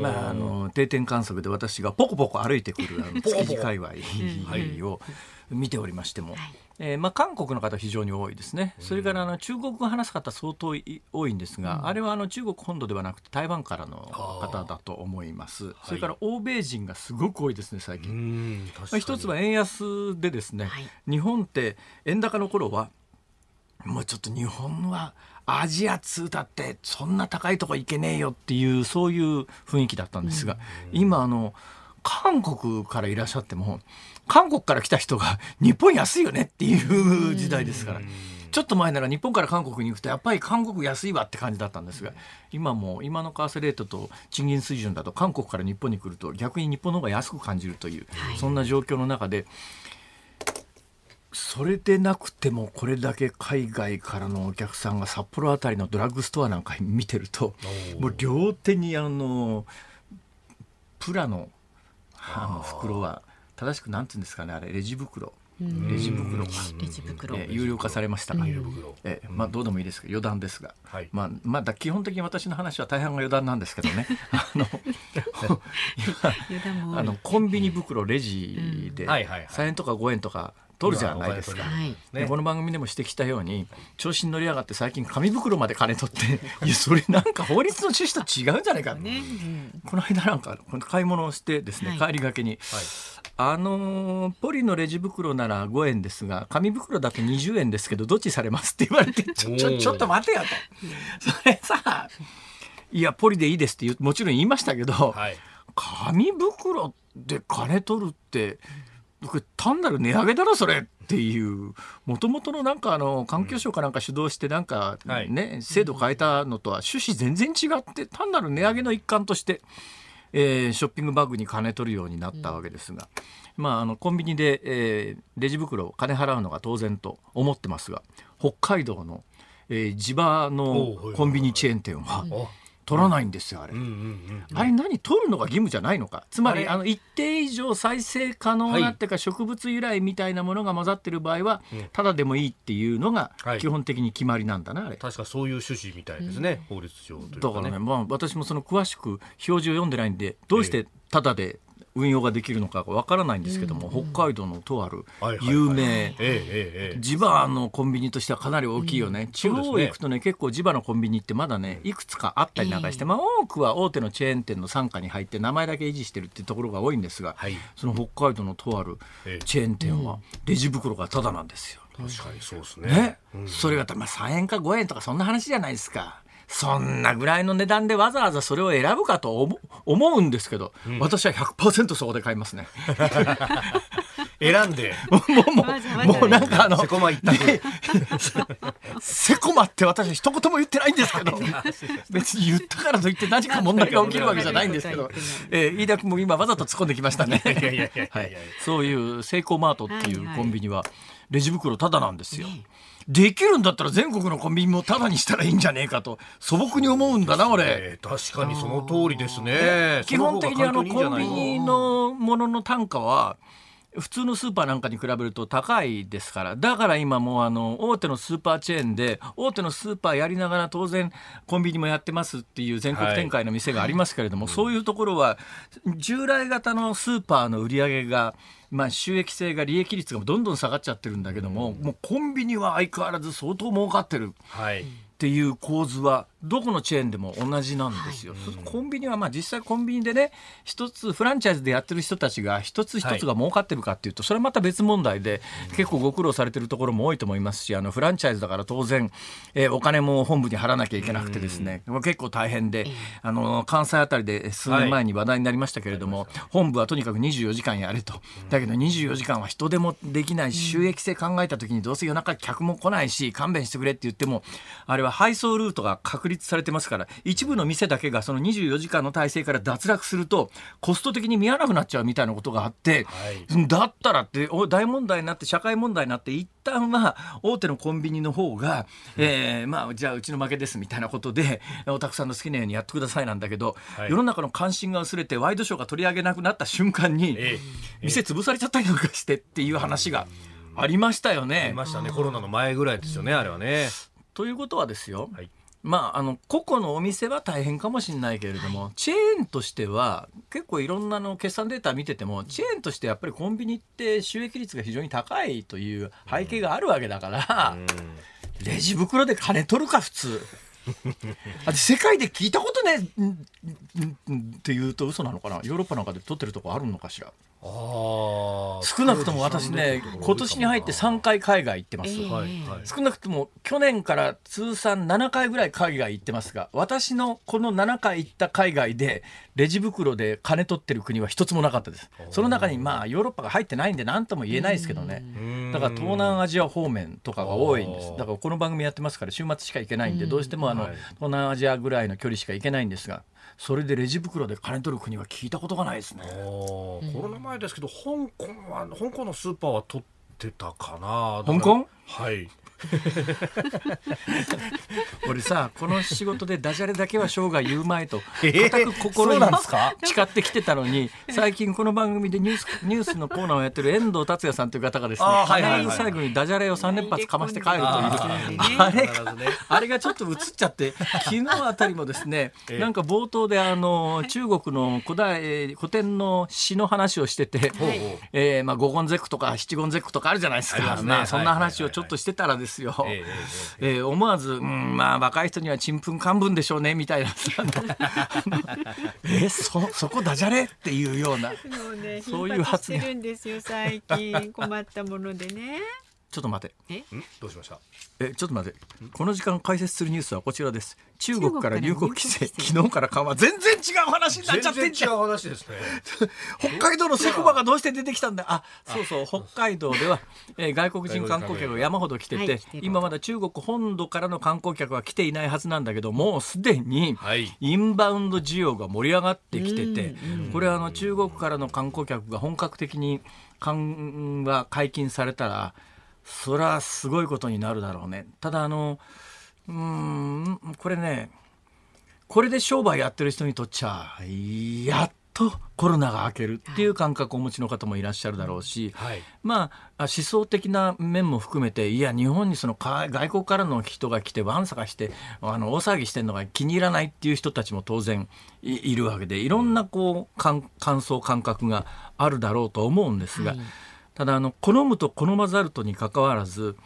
Speaker 1: まああの定点観測で私がポコポコ歩いてくるあの築地界隈を見ておりましても。えーまあ、韓国の方非常に多いですね、それからあの中国語話す方相当多いんですが、うん、あれはあの中国本土ではなくて台湾からの方だと思いますそれから欧米人がすごく多いですね最近、まあ、一つは円安でですね、はい、日本って円高の頃はもうちょっと日本はアジア通だってそんな高いとこ行けねえよっていうそういう雰囲気だったんですが、今あの韓国からいらっしゃっても韓国から来た人が日本安いよねっていう時代ですから。ちょっと前なら日本から韓国に行くとやっぱり韓国安いわって感じだったんですが今も今の為替レートと賃金水準だと韓国から日本に来ると逆に日本の方が安く感じるという、そんな状況の中でそれでなくてもこれだけ海外からのお客さんが札幌辺りのドラッグストアなんか見てるともう両手にあのプラのあの袋は正しくなんて言うんですかねあれレジ袋。レジ袋が、レジ袋有料化されましたが、えまあどうでもいいですけど余談ですが、はい、まあまだ基本的に私の話は大半が余談なんですけどね、あのあのコンビニ袋レジで三円とか五円とか取るじゃないですか、ね、この番組でも指摘したように調子に乗りやがって最近紙袋まで金取って いやそれなんか法律の趣旨と違うんじゃないか、
Speaker 3: ねこの
Speaker 1: 間なんか買い物をしてですね、帰りがけに、あのポリのレジ袋なら5円ですが紙袋だと20円ですけどどっちされますって言われてちょちょちょっと待てよと。それさいやポリでいいですってもちろん言いましたけど、紙袋で金取るって。僕単なる値上げだろそれっていうもともとのなんかあの環境省かなんか主導してなんかね、制度変えたのとは趣旨全然違って単なる値上げの一環として、えショッピングバッグに金取るようになったわけですが、まあ、あのコンビニで、えレジ袋を金払うのが当然と思ってますが北海道の、え地場のコンビニチェーン店は。取らないんですよ、あれ、うんうんうんうん、あれ何取るのが義務じゃないのかつまりあの一定以上再生可能なっていうか、はい、植物由来みたいなものが混ざってる場合は、うん、ただでもいいっていうのが基本的に決まりなんだな、あれ確かそういう趣旨みたいですね、うん、法律上というか、ね、だからね、まあ、私もその詳しく表示を読んでないんでどうしてただで運用ができるのかわからないんですけども、うん、北海道のとある有名地場のコンビニとしてはかなり大きいよね、うん、地方行くとね、結構地場のコンビニってまだねいくつかあったりなんかして、まあ、多くは大手のチェーン店の傘下に入って名前だけ維持してるっていうところが多いんですが、はい、その北海道のとあるチェーン店はレジ袋がただなんですよ。
Speaker 3: 確かにそうですね、ね、そ
Speaker 1: れがまあ3円か5円とかそんな話じゃないですか。そんなぐらいの値段でわざわざそれを選ぶかと思思うんですけど、うん、私は100%そこで買いますね。選んで もうもうもうなんかあのセコマセコマって私は一言も言ってないんですけど 別に言ったからといって何か問題が起きるわけじゃないんですけど、え飯田君も今わざと突っ込んできましたねはい、そういうセイコーマートっていうコンビニはレジ袋ただなんですよ。はいできるんだったら全国のコンビニもタダにしたらいいんじゃねえかと素朴に思うんだな俺、
Speaker 3: 確かにその通りですね基本的にあのコンビニの
Speaker 1: ものの単価は普通のスーパーなんかに比べると高いですからだから今もうあの大手のスーパーチェーンで大手のスーパーやりながら当然コンビニもやってますっていう全国展開の店がありますけれども、はい、そういうところは従来型のスーパーの売り上げがまあ、収益性が利益率がどんどん下がっちゃってるんだけども、もうコンビニは相変わらず相当儲かってるっていう構図はどこのチェーンでも同じなんですよ、はい、コンビニはまあ実際コンビニでね一つフランチャイズでやってる人たちが一つ一つが儲かってるかっていうと、それはまた別問題で結構ご苦労されてるところも多いと思いますしあのフランチャイズだから当然、えお金も本部に払わなきゃいけなくてですね、結構大変であの関西あたりで数年前に話題になりましたけれども、本部はとにかく24時間やれとだけど24時間は人手もできないし収益性考えた時にどうせ夜中客も来ないし勘弁してくれって言ってもあれは配送ルートが確立立されてますから一部の店だけがその24時間の体制から脱落するとコスト的に見合わなくなっちゃうみたいなことがあって、はい、だったらって大問題になって社会問題になって一旦は大手のコンビニの方が、うん、えー、まあ、じゃあうちの負けですみたいなことでおたくさんの好きなようにやってくださいなんだけど、はい、世の中の関心が薄れてワイドショーが取り上げなくなった瞬間に、ええ、店潰されちゃったりなんかしてっていう話が。ありましたよね。ありましたね。コロナの前ぐらいですよね、あれはね。ということはですよ。はいまあ、あの個々のお店は大変かもしれないけれども、はい、チェーンとしては結構いろんなの決算データ見ててもチェーンとしてやっぱりコンビニって収益率が非常に高いという背景があるわけだから、うん、レジ袋で金取るか普通。あ 世界で聞いたことねって言うと嘘なのかなヨーロッパなんかで取ってるとこあるのかしら
Speaker 3: 少
Speaker 1: なくとも私ね今年に入って3回海外行ってます、えー、少なくとも去年から通算7回ぐらい海外行ってますが私のこの7回行った海外でレジ袋で金取ってる国は一つもなかったですその中にまあヨーロッパが入ってないんで何とも言えないですけどねだから東南アジア方面とかが多いんですだからこの番組やってますから週末しか行けないんでどうしてもあの東南アジアぐらいの距離しか行けないんですがそれでレジ
Speaker 3: 袋で金
Speaker 1: 取る国は聞いたことがないですね。
Speaker 3: コロナ前ですけど香港は香港のスーパーは取ってたかな。香港はい
Speaker 1: 俺さこの仕事でダジャレだけは生涯言うまいと固く心に誓ってきてたのに最近この番組でニュースニュースのコーナーをやってる遠藤達也さんという方がですね必ず最後にダジャレを3連発かまして帰るというあれ あれがちょっと映っちゃって昨日あたりもですねなんか冒頭であの中国の古代古典の詩の話をしててえまあ五言絶句とか七言絶句とかあるじゃないですかそんな話をちょっとしてたらですねですよ、えーえーえー、思わず、うんまあ、若い人にはちんぷんかんぶんでしょうねみたいな えそそこダジャレっていうような
Speaker 2: そう、いう発言。困ったものでね
Speaker 1: ちょっと待て。え、どうしました。え、ちょっと待て。この時間解説するニュースはこちらです。中国から入国規制、昨日から緩和。全然違う話になっちゃってんじゃん。違う話ですね。北海道のセコバがどうして出てきたんだ。あ、そうそう。北海道では、えー、外国人観光客が山ほど来てて、はい、今まだ中国本土からの観光客は来ていないはずなんだけど、もうすでにインバウンド需要が盛り上がってきてて、これはあの中国からの観光客が本格的に緩和解禁されたら。そりゃすごいことになるだろうねただあのうんこれねこれで商売やってる人にとっちゃやっとコロナが明けるっていう感覚をお持ちの方もいらっしゃるだろうし、はい、まあ思想的な面も含めていや日本にその外国からの人が来てわんさかしてあの大騒ぎしてるのが気に入らないっていう人たちも当然いるわけでいろんなこう感想感覚があるだろうと思うんですが。ただあの好むと好まざるとにかかわらず、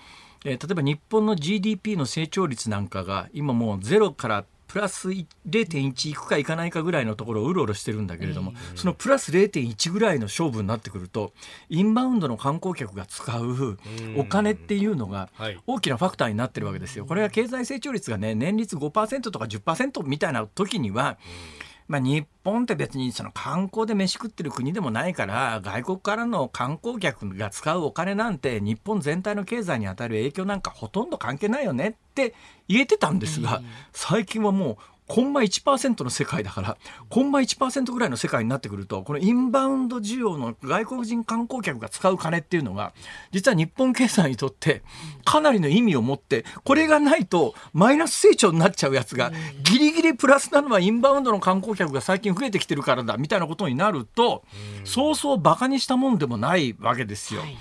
Speaker 1: えー、例えば日本の GDP の成長率なんかが今もうゼロからプラス0.1いくかいかないかぐらいのところをうろうろしてるんだけれども、そのプラス0.1ぐらいの勝負になってくるとインバウンドの観光客が使うお金っていうのが大きなファクターになってるわけですよ。これは経済成長率がね年率5%とか10%みたいな時には、うんまあ、日本って別にその観光で飯食ってる国でもないから外国からの観光客が使うお金なんて日本全体の経済に与える影響なんかほとんど関係ないよねって言えてたんですが、最近はもうコンマ1%の世界だから、コンマ1%ぐらいの世界になってくると、このインバウンド需要の外国人観光客が使う金っていうのが、実は日本経済にとってかなりの意味を持って、これがないとマイナス成長になっちゃうやつが、ギリギリプラスなのはインバウンドの観光客が最近増えてきてるからだ、みたいなことになると、そうそう馬鹿にしたもんでもないわけですよ。はい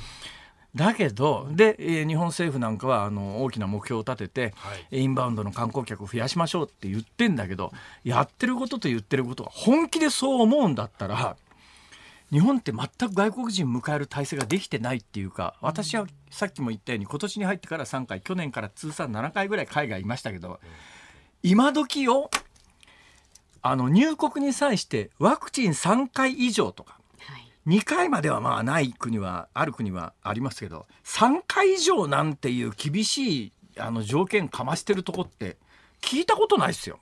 Speaker 1: だけどで、え日本政府なんかはあの大きな目標を立てて、はい、インバウンドの観光客を増やしましょうって言ってんだけどやってることと言ってることが本気でそう思うんだったら日本って全く外国人迎える体制ができてないっていうか私はさっきも言ったように今年に入ってから3回去年から通算7回ぐらい海外いましたけど今時をあの入国に際してワクチン3回以上とか2回まではまあない国はある国はありますけど3回以上なんていう厳しいあの条件かましてるとこって聞いたことないですよ。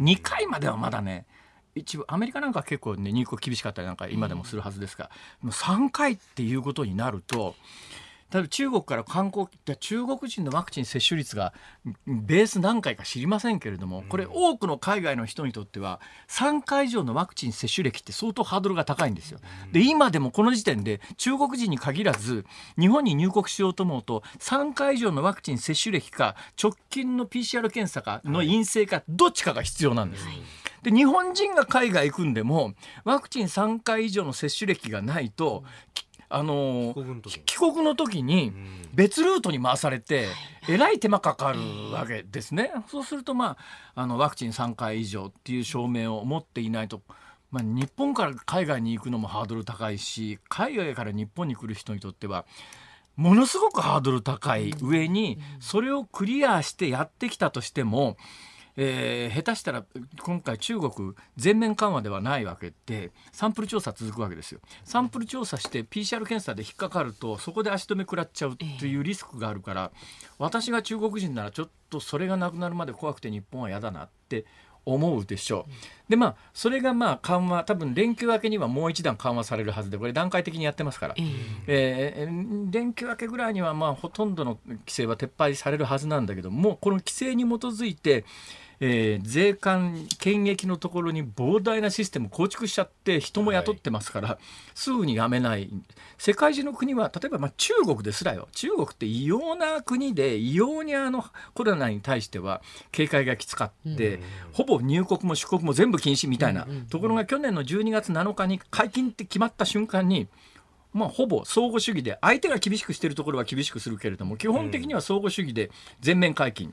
Speaker 1: 2回まではまだね一部アメリカなんか結構ね入国厳しかったりなんか今でもするはずですが、3回っていうことになると例えば中国から観光中国人のワクチン接種率がベース何回か知りませんけれどもこれ多くの海外の人にとっては3回以上のワクチン接種歴って相当ハードルが高いんですよ。で今でもこの時点で中国人に限らず日本に入国しようと思うと3回以上のワクチン接種歴か直近の PCR 検査かの陰性かどっちかが必要なんです。で日本人が海外行くんでもワクチン3回以上の接種歴がないとあの帰国の時に別ルートに回されて、えらい手間かかるわけですね。そうすると、まあ、あのワクチン3回以上っていう証明を持っていないと。まあ、日本から海外に行くのもハードル高いし海外から日本に来る人にとってはものすごくハードル高い上にそれをクリアしてやってきたとしても。うんえー、下手したら今回中国全面緩和ではないわけでサンプル調査続くわけですよサンプル調査して PCR 検査で引っかかるとそこで足止め食らっちゃうというリスクがあるから、私が中国人ならちょっとそれがなくなるまで怖くて日本は嫌だなって思うでしょう。でまあそれがまあ緩和多分連休明けにはもう一段緩和されるはずでこれ段階的にやってますから、うん、えー、連休明けぐらいにはまあほとんどの規制は撤廃されるはずなんだけどもこの規制に基づいてえー、税関検疫のところに膨大なシステム構築しちゃって人も雇ってますから、はい、すぐにやめない世界中の国は例えばまあ中国ですらよ中国って異様な国で異様にあのコロナに対しては警戒がきつかって、うん、ほぼ入国も出国も全部禁止みたいな、うんところが去年の12月7日に解禁って決まった瞬間にまあ、ほぼ相互主義で相手が厳しくしているところは厳しくするけれども基本的には相互主義で全面解禁。う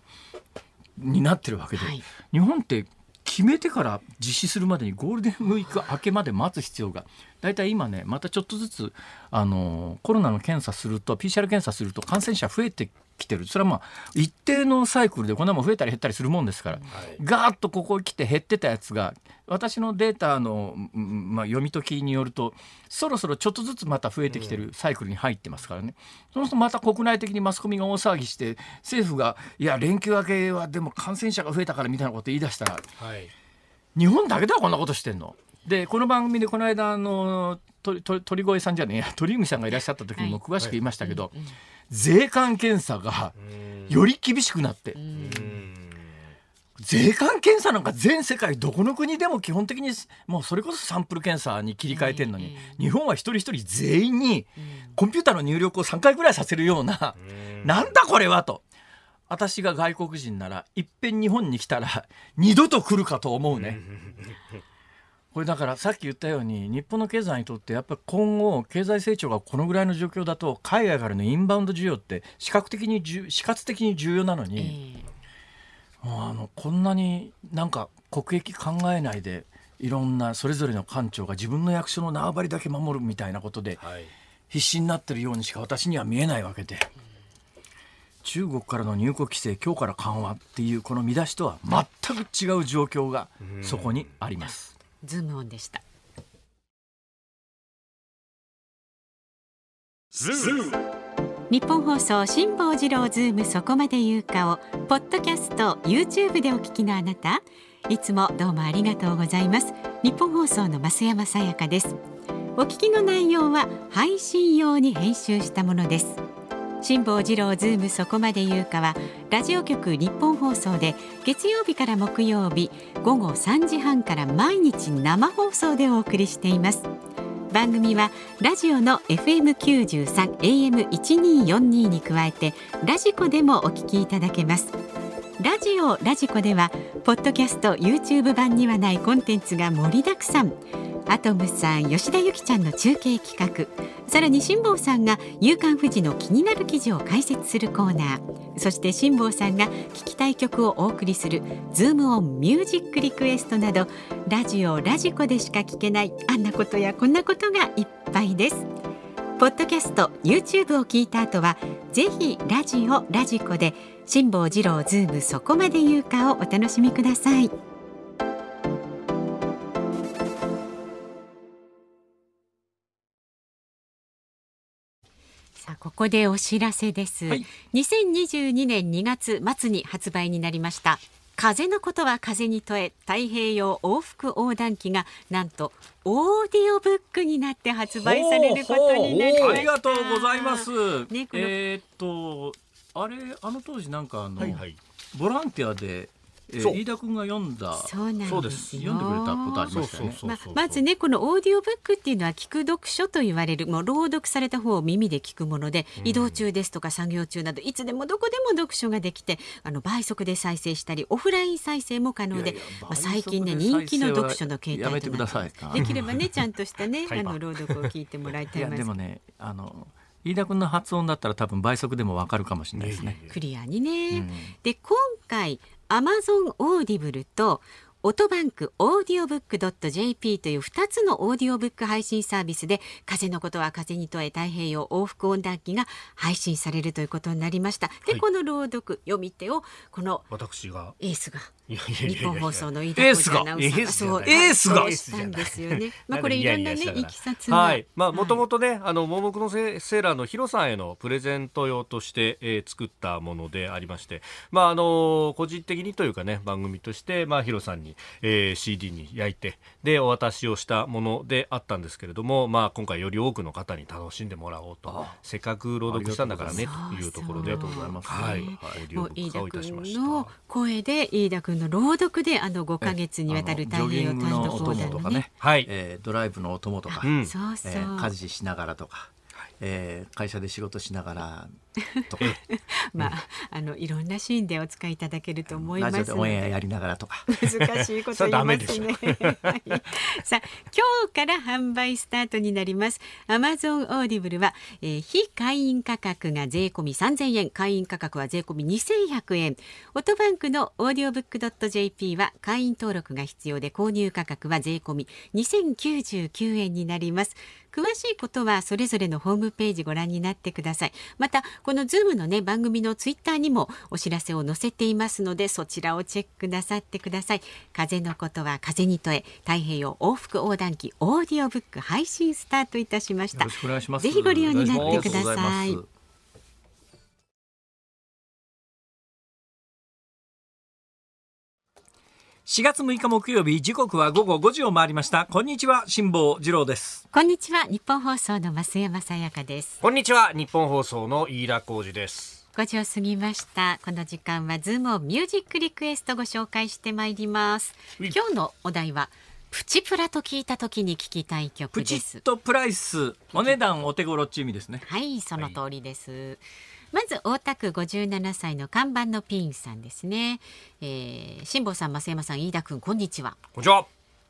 Speaker 1: んになってるわけで、はい、日本って決めてから実施するまでにゴールデンウィーク明けまで待つ必要が大体今ねまたちょっとずつあのコロナの検査すると PCR 検査すると感染者増えてきてるそれはまあ一定のサイクルでこんなもん増えたり減ったりするもんですから、はい、ガーッとここ来て減ってたやつが私のデータの、まあ、読み解きによるとそろそろちょっとずつまた増えてきてるサイクルに入ってますからね、うん、そうするとまた国内的にマスコミが大騒ぎして政府がいや連休明けはでも感染者が増えたからみたいなこと言い出したら、はい、日本だけではこんなことしてんのでこの番組でこの間の鳥鳥越さんじゃねえや 鳥海さんがいらっしゃった時にも詳しく言いましたけど、はいはい、税関検査がより厳しくなって。税関検査なんか全世界どこの国でも基本的にもうそれこそサンプル検査に切り替えてるのに、日本は一人一人全員にコンピューターの入力を3回ぐらいさせるような、うなんだこれはと私が外国人ならいっぺん日本に来たら二度と来るかと思うね。これだからさっき言ったように日本の経済にとってやっぱり今後経済成長がこのぐらいの状況だと海外からのインバウンド需要って視覚的に視覚的に重要なのに、えー、あのこんなになんか国益考えないでいろんなそれぞれの官庁が自分の役所の縄張りだけ守るみたいなことで必死になってるようにしか私には見えないわけで。中国からの入国規制今日から緩和っていうこの見出しとは全く違う状況がそこにあります。
Speaker 2: ズームオンでした。ズーム日本放送辛坊治郎ズームそこまで言うかをポッドキャスト YouTube でお聞きのあなたいつもどうもありがとうございます日本放送の増山さやかですお聞きの内容は配信用に編集したものです辛坊治郎ズームそこまで言うかはラジオ局日本放送で月曜日から木曜日午後3時半から毎日生放送でお送りしています番組はラジオの FM93 AM1242 に加えてラジコでもお聞きいただけますラジオラジコではポッドキャスト YouTube 版にはないコンテンツが盛りだくさんアトムさん吉田由紀ちゃんの中継企画さらに辛坊さんが「夕刊富士」の気になる記事を解説するコーナーそして辛坊さんが聴きたい曲をお送りする「ズームオンミュージックリクエスト」などラジオラジコでしか聴けないあんなことやこんなことがいっぱいです。ポッドキャスト YouTube を聞いた後はぜひラジオラジコで辛坊治郎ズームそこまで言うかをお楽しみくださいさあここでお知らせです、はい、2022年2月末に発売になりました風のことは風に問え太平洋往復横断機がなんとオーディオブックになって発売されることになりまありがとう
Speaker 1: ございます。ね、えー、っとあれあの当時なんかあの、はいはい、ボランティアでえー、飯田君が読んだそうなんです読んでくれたことありましたね、まあ、
Speaker 2: まずねこのオーディオブックっていうのは聞く読書と言われるもう朗読された方を耳で聞くもので、移動中ですとか作業中などいつでもどこでも読書ができてあの倍速で再生したりオフライン再生も可能でまあ、最近ね人気の読書の形態となできればねちゃんとしたね あの朗読を聞いてもらいたいでも
Speaker 1: ねあの飯田君の発音だったら多分倍速でもわかるかもしれないですね。
Speaker 2: クリアにね、うん、で今回 Amazon Audible とオトバンクオーディオブックドット JP という2つのオーディオブック配信サービスで風のことは風に問え太平洋往復温暖期が配信されるということになりました。で、はい、この朗読読み手を
Speaker 3: この私がエースが日本放送の飯田浩二アナウンエーがエースがなんですよね。まあこれいろんなねいきさつはい。まあもともとねあの盲目のセーラーのヒロさんへのプレゼント用として、ー、作ったものでありまして、まああの個人的にというかね番組としてまあヒロさんに、ー、CD に焼いてでお渡しをしたものであったんですけれども、まあ今回より多くの方に楽しんでもらおうとせっかく朗読したんだからねというところでありがとうございます。はい。もう飯田君
Speaker 2: の声で飯田君の朗読であの五か月にわたる太平洋単独講座のね、
Speaker 1: はいえー、ドライブのお供とか、うんえー、家事しながらとか、はえー、会社で仕事しながらとか、
Speaker 2: まあ、あのいろんなシーンでお使いいただけると思いますのでやりながらとか難しいこと言いますね さあ今日から販売スタートになります Amazon オーディブルは、えー、非会員価格が税込み3000円会員価格は税込み2100円オートバンクのオーディオブックドット JP は会員登録が必要で購入価格は税込み2099円になります詳しいことはそれぞれのホームページご覧になってくださいまたこのズームのね番組のツイッターにもお知らせを載せていますのでそちらをチェックなさってください風のことは風に問え太平洋往復横断機オーディオブック配信スタートいたしました
Speaker 1: ぜひご利用に
Speaker 2: な
Speaker 3: ってください
Speaker 1: 4月6日木曜日時刻は午後5時を回
Speaker 3: りましたこんにちは辛坊治郎です
Speaker 2: こんにちは日本放送の増山さやかです
Speaker 3: こんにちは日本放送の飯田浩二です
Speaker 2: 5時を過ぎましたこの時間はズームミュージックリクエストご紹介してまいります今日のお題はプチプラと聞いた時に聞きたい曲ですプ
Speaker 1: チとプライスお値段お手頃っち意味ですねはいその通りです、はい
Speaker 2: まず大田区五十七歳の看板のピンさんですね、えー、辛坊さん増山さん飯田君こんにちはこんにちは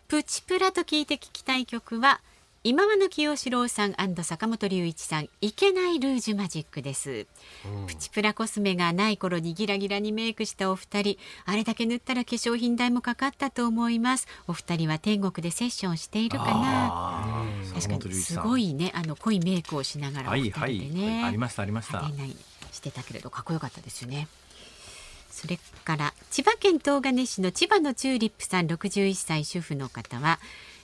Speaker 2: プチプラと聞いて聞きたい曲は今和の清志郎さん坂本龍一さんいけないルージュマジックです、うん、プチプラコスメがない頃にギラギラにメイクしたお二人あれだけ塗ったら化粧品代もかかったと思いますお二人は天国でセッションしているか
Speaker 3: な確かにすご
Speaker 2: いねあの濃いメイクをしながらお二人でね、はいはい、ありま
Speaker 1: したありました派
Speaker 2: 手してたけれどかっこよかったですよね。それから千葉県東金市の千葉のチューリップさん61歳主婦の方は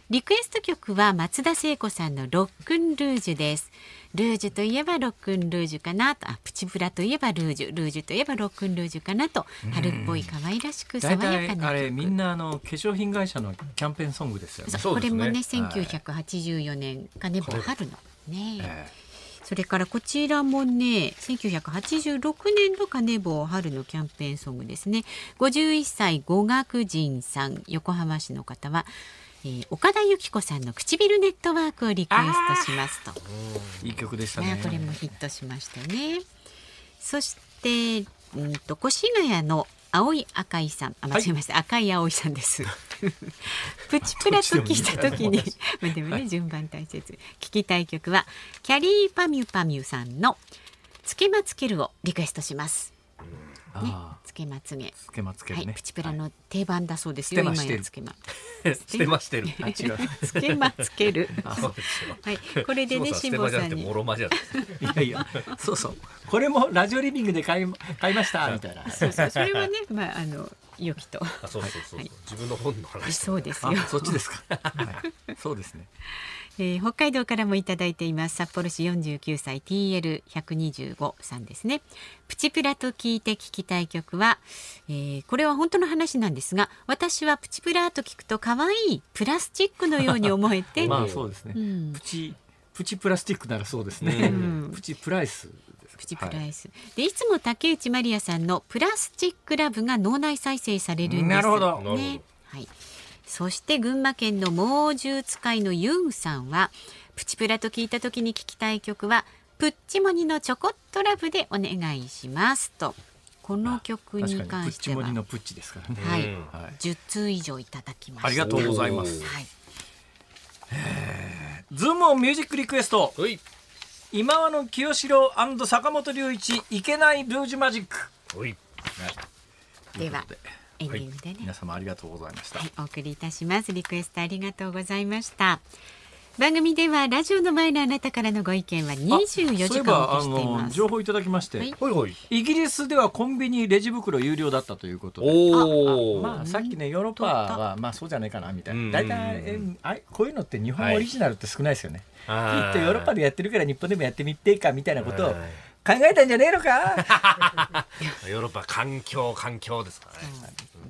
Speaker 2: リクエスト曲は松田聖子さんのロックンルージュです。ルージュといえばロックンルージュかなと、あプチブラといえばルージュ、ルージュといえばロックンルージュかなと、春っぽい可愛らしく爽やかな
Speaker 1: あれみんなあの化粧品会社のキャンペーンソングですよね。これもね、はい、
Speaker 2: 1984年金村春のね。えーそれからこちらもね1986年の金棒春のキャンペーンソングですね51歳語学人さん横浜市の方はえー、岡田由紀子さんの唇ネットワークをリクエストしますと。
Speaker 1: いい曲でしたね。これも
Speaker 2: ヒットしましたね。そして、うんと越谷の青い赤いさん、あ間違えました、はい、赤い青いさんです。プチプラと聞いた時に、まあでもね、順番大切。聞きたい曲はキャリーパミュパミュさんのつけまつけるをリクエストします。ね、つけまつげ。つけまつげ、ね、はい、プチプラの定番だそうですよ。はい、今やつけま。つ けましてる。あ、違う。つけまつける。はい、これでね、辛坊さんに。もろまじゃ。い
Speaker 1: やいや、そうそう。これもラジオリビングで買い、買いました。みたいな。そうそう、それはね、
Speaker 2: まあ、あの。良きと。あ、そうそうそう。自分の本の話。そうですよ。そっちですか。
Speaker 1: はい、そうですね。
Speaker 2: えー、北海道からもいただいています札幌市49歳 TL125 さんですねプチプラと聞いて聞きたい曲は、えー、これは本当の話なんですが私はプチプラと聞くと可愛いプラスチックのように思えて まあそうですね、うん、
Speaker 1: プチプチプラスチックならそうですね、うん、プチプライスプチプラ
Speaker 2: イス、はい、でいつも竹内まりやさんのプラスチックラブが脳内再生されるんですなるほど、ね、はいそして群馬県の猛獣使いのユンさんは、プチプラと聞いた時に聞きたい曲は、プッチモニのちょこっとラブでお願いしますと。この曲に関して
Speaker 1: は、のプッチですからね。はい、十、はい、通以上いただきましありがとうございます。はい。ズームオンミュージックリクエスト。今和の清志郎坂本龍一いけないルージュマジック。
Speaker 3: はい。
Speaker 2: では。
Speaker 1: エンディングでね、はい、皆様ありがとうございました、はい、
Speaker 2: お送りいたしますリクエストありがとうございました番組ではラジオの前のあなたからのご意見は24時間そういえ
Speaker 1: ばあの情報いただきまして、はい、ほほいいイギリスではコンビニレジ袋有料だったということでおまあ、さっきねヨーロッパはまあそうじゃないかなみたいな大体えあこういうのって日本オリジナルって少ないですよね、き
Speaker 3: っとヨーロッ
Speaker 1: パでやってるから日本でもやってみてかみたいなことを、考えたんじゃねえのか
Speaker 3: ヨーロッパ環境環境ですから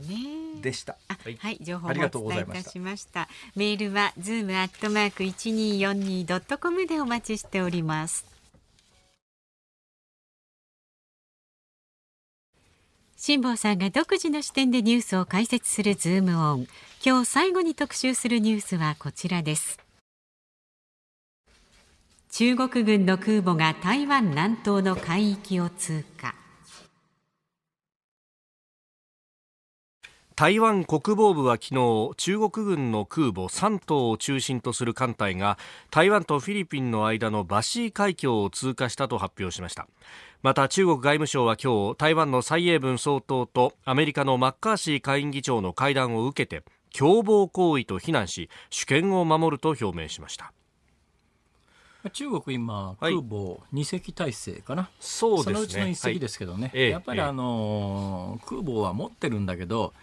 Speaker 3: ね。ねでした。はい、情報をお伝えいたし
Speaker 2: ました。メールはズームアットマーク一二四二ドットコムでお待ちしております。辛坊さんが独自の視点でニュースを解説するズームオン。今日最後に特集するニュースはこちらです。中国軍の空母が台湾南東の海域を通過
Speaker 3: 台湾国防部は昨日中国軍の空母3東を中心とする艦隊が台湾とフィリピンの間のバシー海峡を通過したと発表しましたまた中国外務省は今日台湾の蔡英文総統とアメリカのマッカーシー下院議長の会談を受けて共謀行為と非難し主権を守ると表明しました
Speaker 1: 中国今、空母2隻体制かな、そうですね、そのうちの1隻ですけどね、はい、やっぱり、あのー、空母は持ってるんだけど、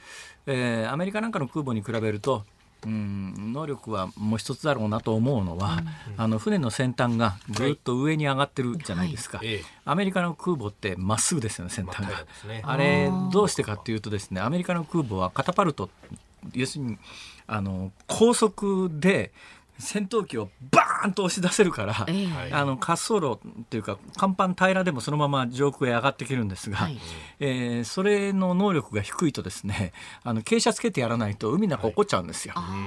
Speaker 1: えー、アメリカなんかの空母に比べると、うん、能力はもう一つだろうなと思うのは、うん、あの船の先端がぐっと上に上がってるじゃないですか、はい、アメリカの空母ってまっすぐですよね先端が、
Speaker 3: ね、あれ
Speaker 1: どうしてかっていうとですねアメリカの空母はカタパルト要するにあの高速で戦闘機をバーンと押し出せるから、えー、あの滑走路というか甲板平らでもそのまま上空へ上がってくるんですが、はい、えー、それの能力が低いとですね あの傾斜つけてやらないと海の中起こっちゃうんですよ。はい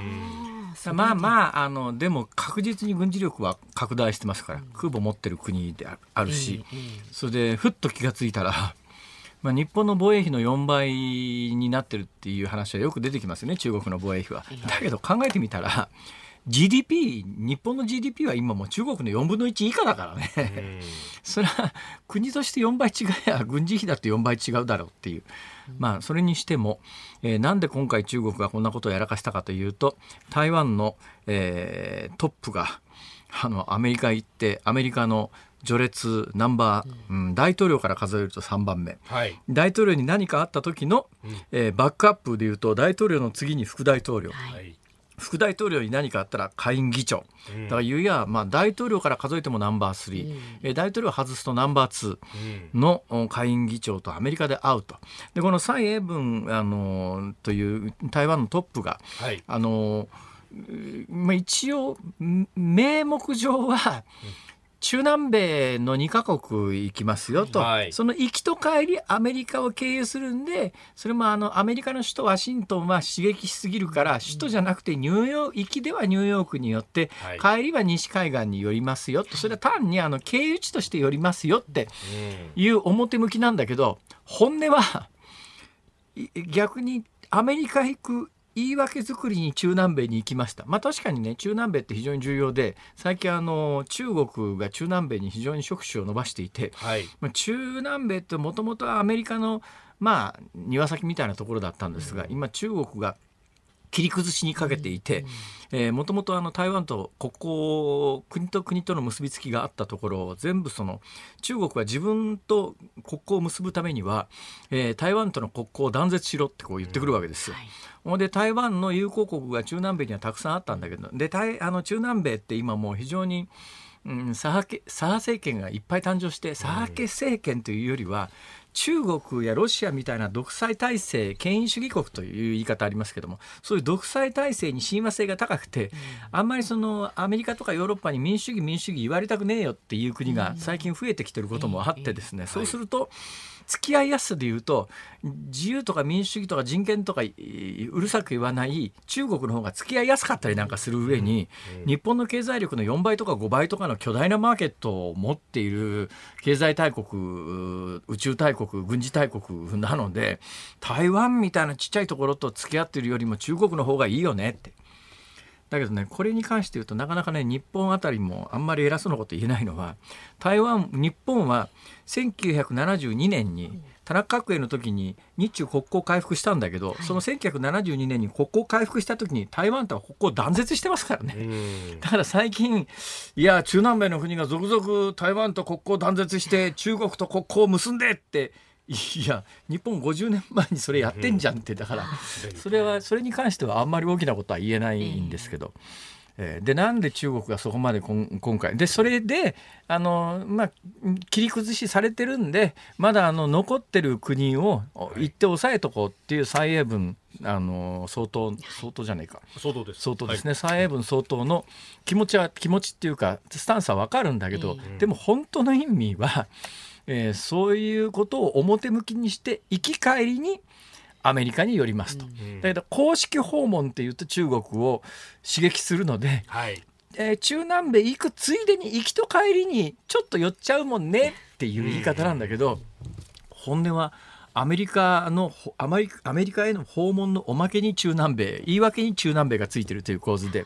Speaker 1: まあまああのでも確実に軍事力は拡大してますから、空母持ってる国であるし、それでふっと気が付いたら。まあ、日本の防衛費の4倍になってるっていう話はよく出てきますよね中国の防衛費は。だけど考えてみたら GDP、日本の GDP は今も中国の4分の1以下だからね。それは国として4倍違いや軍事費だって4倍違うだろうっていう。まあ、それにしても、えー、なんで今回中国がこんなことをやらかしたかというと、台湾の、えー、トップが、あの、アメリカ行って、アメリカの序列ナンバー、うん、大統領から数えると3番目、はい、大統領に何かあった時の、うん、えー、バックアップでいうと大統領の次に副大統領、はい、副大統領に何かあったら下院議長、うん、だからうや、まあ、大統領から数えてもナンバー3、うんえ、大統領外すとナンバー2の下院議長とアメリカで会うとでこの蔡英文あのという台湾のトップが、はい、あのまあ、一応名目上は、うん中南米の2カ国行きますよと、はい、その行きと帰りアメリカを経由するんでそれもあのアメリカの首都ワシントンは刺激しすぎるから首都じゃなくてニューヨーク行きではニューヨークによって、帰りは西海岸に寄りますよとそれは単にあの経由地として寄りますよっていう表向きなんだけど本音は逆にアメリカ行く言い訳作りに中南米に行きました。まあ、確かにね中南米って非常に重要で最近あの中国が中南米に非常に触手を伸ばしていて、はい、まあ、中南米ってもともとはアメリカのまあ庭先みたいなところだったんですが、うん、今中国が切り崩しにかけていて、もともと台湾と国交国と国との結びつきがあったところ全部その中国は自分と国交を結ぶためには、えー、台湾との国交を断絶しろってこう言ってくるわけですよ。うんはい、で台湾の友好国が中南米にはたくさんあったんだけどであの中南米って今もう非常に、うん、左派左派政権がいっぱい誕生して左派政権というよりは中国やロシアみたいな独裁体制権威主義国という言い方ありますけどもそういう独裁体制に親和性が高くて、あんまりそのアメリカとかヨーロッパに民主主義民主主義言われたくねえよっていう国が最近増えてきてることもあってですね、そうすると、はい付き合いやすさで言うと自由とか民主主義とか人権とかうるさく言わない中国の方が付き合いやすかったりなんかする上に、日本の経済力の4倍とか5倍とかの巨大なマーケットを持っている経済大国宇宙大国軍事大国なので台湾みたいなちっちゃいところと付き合ってるよりも中国の方がいいよねって。だけどねこれに関して言うとなかなかね日本あたりもあんまり偉そうなこと言えないのは台湾日本は1972年に田中角栄の時に日中国交回復したんだけど、はい、その1972年に国交回復した時に台湾とは国交断絶してますからね、だから最近いや中南米の国が続々台湾と国交断絶して中国と国交を結んでっていや日本50年前にそれやってんじゃんってだからそれはそれに関してはあんまり大きなことは言えないんですけど。えー、でなんで中国がそこまで今回でそれであの、まあ、切り崩しされてるんでまだあの残ってる国を行って抑えとこうっていう蔡英文あの相当相当じゃないか相当です相当ですね、はい、蔡英文相当の気持ちは気持ちっていうかスタンスは分かるんだけど、でも本当の意味は。えー、そういうことを表向きにして行き帰りにアメリカに寄りますと。だけど公式訪問っていうと中国を刺激するので、はい、えー、中南米行くついでに行きと帰りにちょっと寄っちゃうもんねっていう言い方なんだけど、本音はアメリカのアメリカへの訪問のおまけに中南米言い訳に中南米がついてるという構図で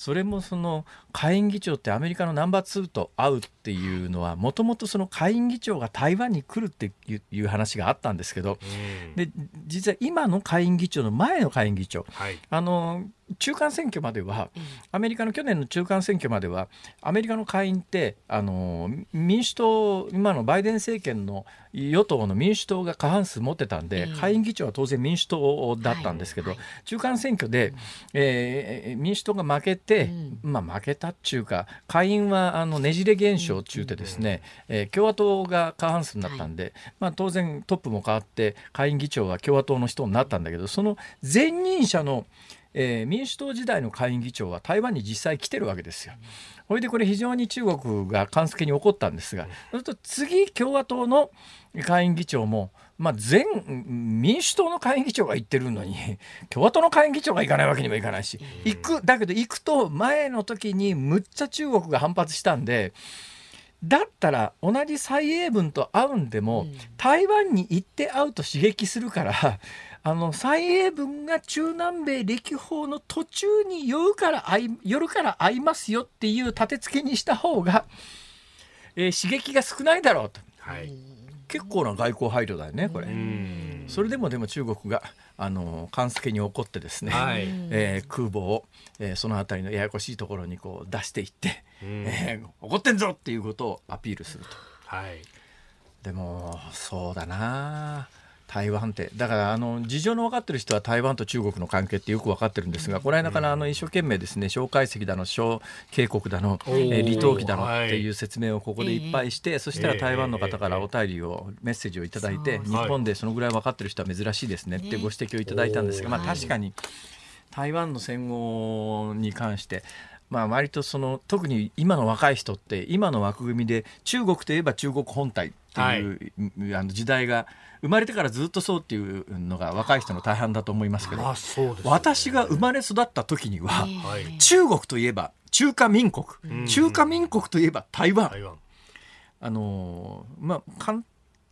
Speaker 1: それもその下院議長ってアメリカのナンバー2と会うっていうのはもともとその下院議長が台湾に来るっていう話があったんですけど、で実は今の下院議長の前の下院議長、はい、あの中間選挙までは、アメリカの去年の中間選挙まではアメリカの下院ってあの民主党今のバイデン政権の与党の民主党が過半数持ってたんで、下院議長は当然民主党だったんですけど、中間選挙で、えー、民主党が負けて、まあ負けたっちゅうか下院はあのねじれ現象っちゅうてですね、えー、共和党が過半数になったんで、まあ当然トップも変わって下院議長は共和党の人になったんだけどその前任者のえー、民主党時代の下院議長は台湾に実際来てるわけですよ。ほいでこれ非常に中国が関係に起こったんですが、そうすると次共和党の下院議長も、まあ、全民主党の下院議長が行ってるのに 共和党の下院議長が行かないわけにもいかないし行くだけど行くと前の時にむっちゃ中国が反発したんで。だったら同じ蔡英文と会うんでも、台湾に行って会うと刺激するからあの蔡英文が中南米歴訪の途中に夜から会夜から会いますよっていう立て付けにした方が、えー、刺激が少ないだろうと、はい、結構な外交配慮だよねこれ。それでもでも中国があの助に怒ってですね、はい、えー、空母を、えー、その辺りのややこしいところにこう出していって、えー、怒ってんぞっていうことをアピールすると。はい、でもそうだな台湾ってだからあの事情の分かってる人は台湾と中国の関係ってよく分かってるんですがこの間からあの一生懸命ですね蒋介石だの小渓谷だの、え島李登輝だのっていう説明をここでいっぱいして、そしたら台湾の方からお便りをメッセージを頂いて、日本でそのぐらい分かってる人は珍しいですねってご指摘をいただいたんですが、まあ、確かに台湾の戦後に関してまあ、割とその特に今の若い人って今の枠組みで中国といえば中国本体っていう、あの時代が生まれてからずっとそうっていうのが若い人の大半だと思いますけど、私が生まれ育った時には、中国といえば中華民国、中華民国といえば台湾。あのまあ、かん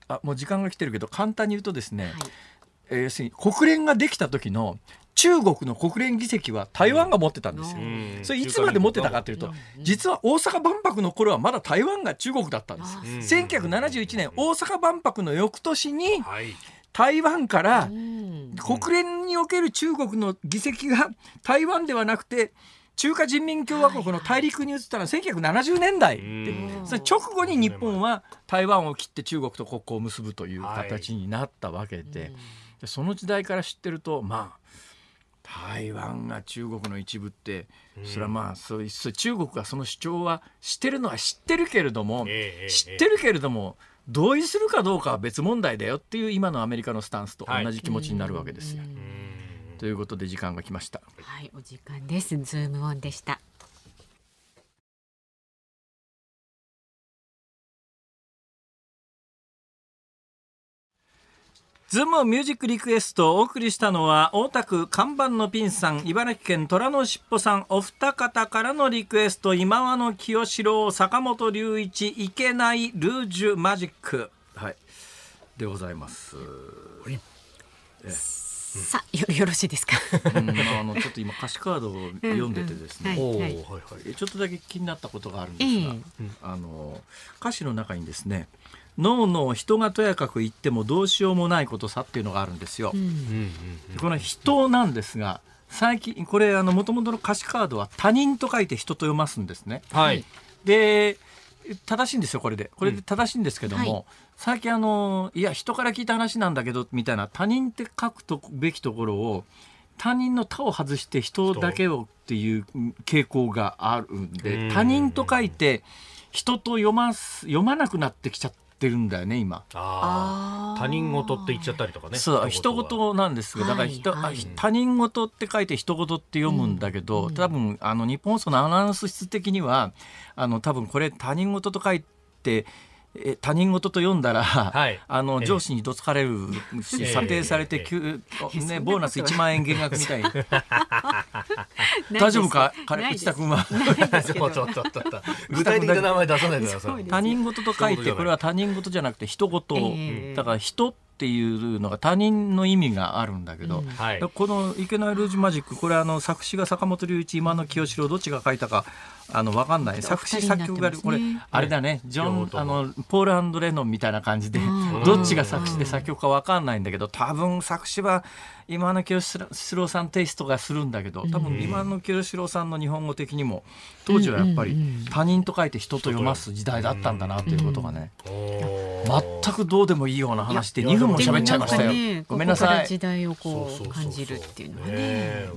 Speaker 1: あもう時間が来てるけど簡単に言うとですね、はい、るに国連ができた時の中国の国連議席は台湾が持ってたんですよ。
Speaker 3: それいつまで持
Speaker 1: ってたかというと実は大阪万博の頃はまだ台湾が中国だったんです。1971年大阪万博の翌年に、台湾から国連における中国の議席が台湾ではなくて中華人民共和国の大陸に移ったのは1970年代それ直後に日本は台湾を切って中国と国交を結ぶという形になったわけでその時代から知ってるとまあ台湾が中国の一部って、うん、それはまあそう中国がその主張はしてるのは知ってるけれども、えー、知ってるけれども、えー、同意するかどうかは別問題だよっていう今のアメリカのスタンスと同じ気持ちになるわけですよ。はい、ということで時間が来ました。
Speaker 2: はい、お時間です。ズームオンで
Speaker 1: した。ズームミュージックリクエストをお送りしたのは、大田区看板のピンさん、茨城県虎のしっぽさん、お二方からのリクエスト、今和の清志郎、坂本龍一、いけないルージュマジック。はい。でございます。さあよよろしいですか。あの、ちょっと今歌詞カードを読んでてですね、はいはい。ちょっとだけ気になったことがあるんですが、ええあの歌詞の中にですねノーノー人がとやかく言ってもどうしようもないことさっていうのがあるんですよ。うん、この人なんですが最近これもともとの歌詞カードは「他人」と書いて「人」と読ますんですね。はい、で正しいんですよこれでこれで正しいんですけども、うんはい、最近あのいや人から聞いた話なんだけどみたいな他人って書くとべきところを他人の他を外して人だけをっていう傾向があるんで他人と書いて人と読ます読まなくなってきちゃって。ってるんだよね今
Speaker 3: あ他人事って言っちゃったりとかねそう人
Speaker 1: 事なんですがだから、はい、他人事って書いて人事って読むんだけど、うん、多分あの日本そのアナウンス室的にはあの多分これ他人事と書いてえ他人事と読んだら、はい、あの上司にどつかれるし、えー、査定されて、えー、ね、ボーナス1万円減額みたいに 大丈夫か彼内田君は 具体的な名前出さないでください他人事と書いてこれは他人事じゃなくて一言、えー、だから人っていうのが他人の意味があるんだけど、うんはこの「いけないルージュマジック」これあの作詞が坂本龍一今の清志郎どっちが書いたかあの分かんない作詞作曲が、これあれだねジョンあのポールレノンみたいな感じで、どっちが作詞で作曲か分かんないんだけど多分作詞は今の清志郎さんテイストがするんだけど多分今の清志郎さんの日本語的にも当時はやっぱり他人と書いて人と読ます時代だったんだなということがね。全くどうでもいいような話で2分も喋っちゃいましたよ、ごめんなさい時
Speaker 2: 代をこう感じるっていうのはねね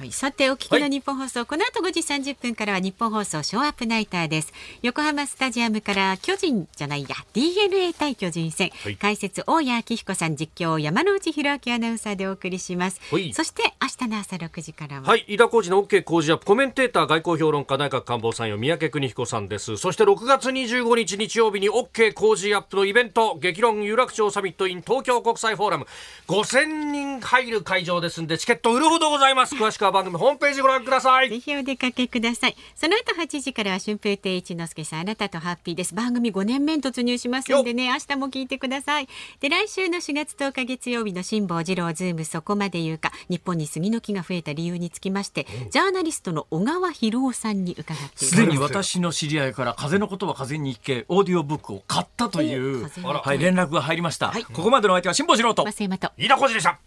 Speaker 2: はい、さてお聞きの日本放送、はい、この後5時30分からは日本放送ショーアップナイターです横浜スタジアムから巨人じゃないや DNA 対巨人戦、はい、解説大谷明彦さん実況山内弘明アナウンサーでお送りします、はい、そして明日の朝6時からはは
Speaker 3: い井田浩二の OK 工事アップコメンテーター外交評論家内閣官房参与三宅邦彦さんですそして6月25日日曜日に OK 工事アップのイベント激論有楽町サミット in 東京国際フォーラム5000人入る会場ですんでチケット売るほどございます詳しくはは番組ホームページご覧ください。ぜひお出かけください。
Speaker 2: その後8時からは春風亭一之助さん、あなたとハッピーです。番組5年目突入しますのでね、明日も聞いてください。で、来週の4月10日月曜日の辛坊治郎ズームそこまで言うか、日本に杉の木が増えた理由につきまして、ジャーナリストの小川博夫さんに伺ってす
Speaker 1: でに私の知り合いから風のことは風に聞け、オーディオブックを買ったという、はい、連絡が入りました。はい、ここまでの相手は辛坊治郎と、増山と、飯田浩二でした。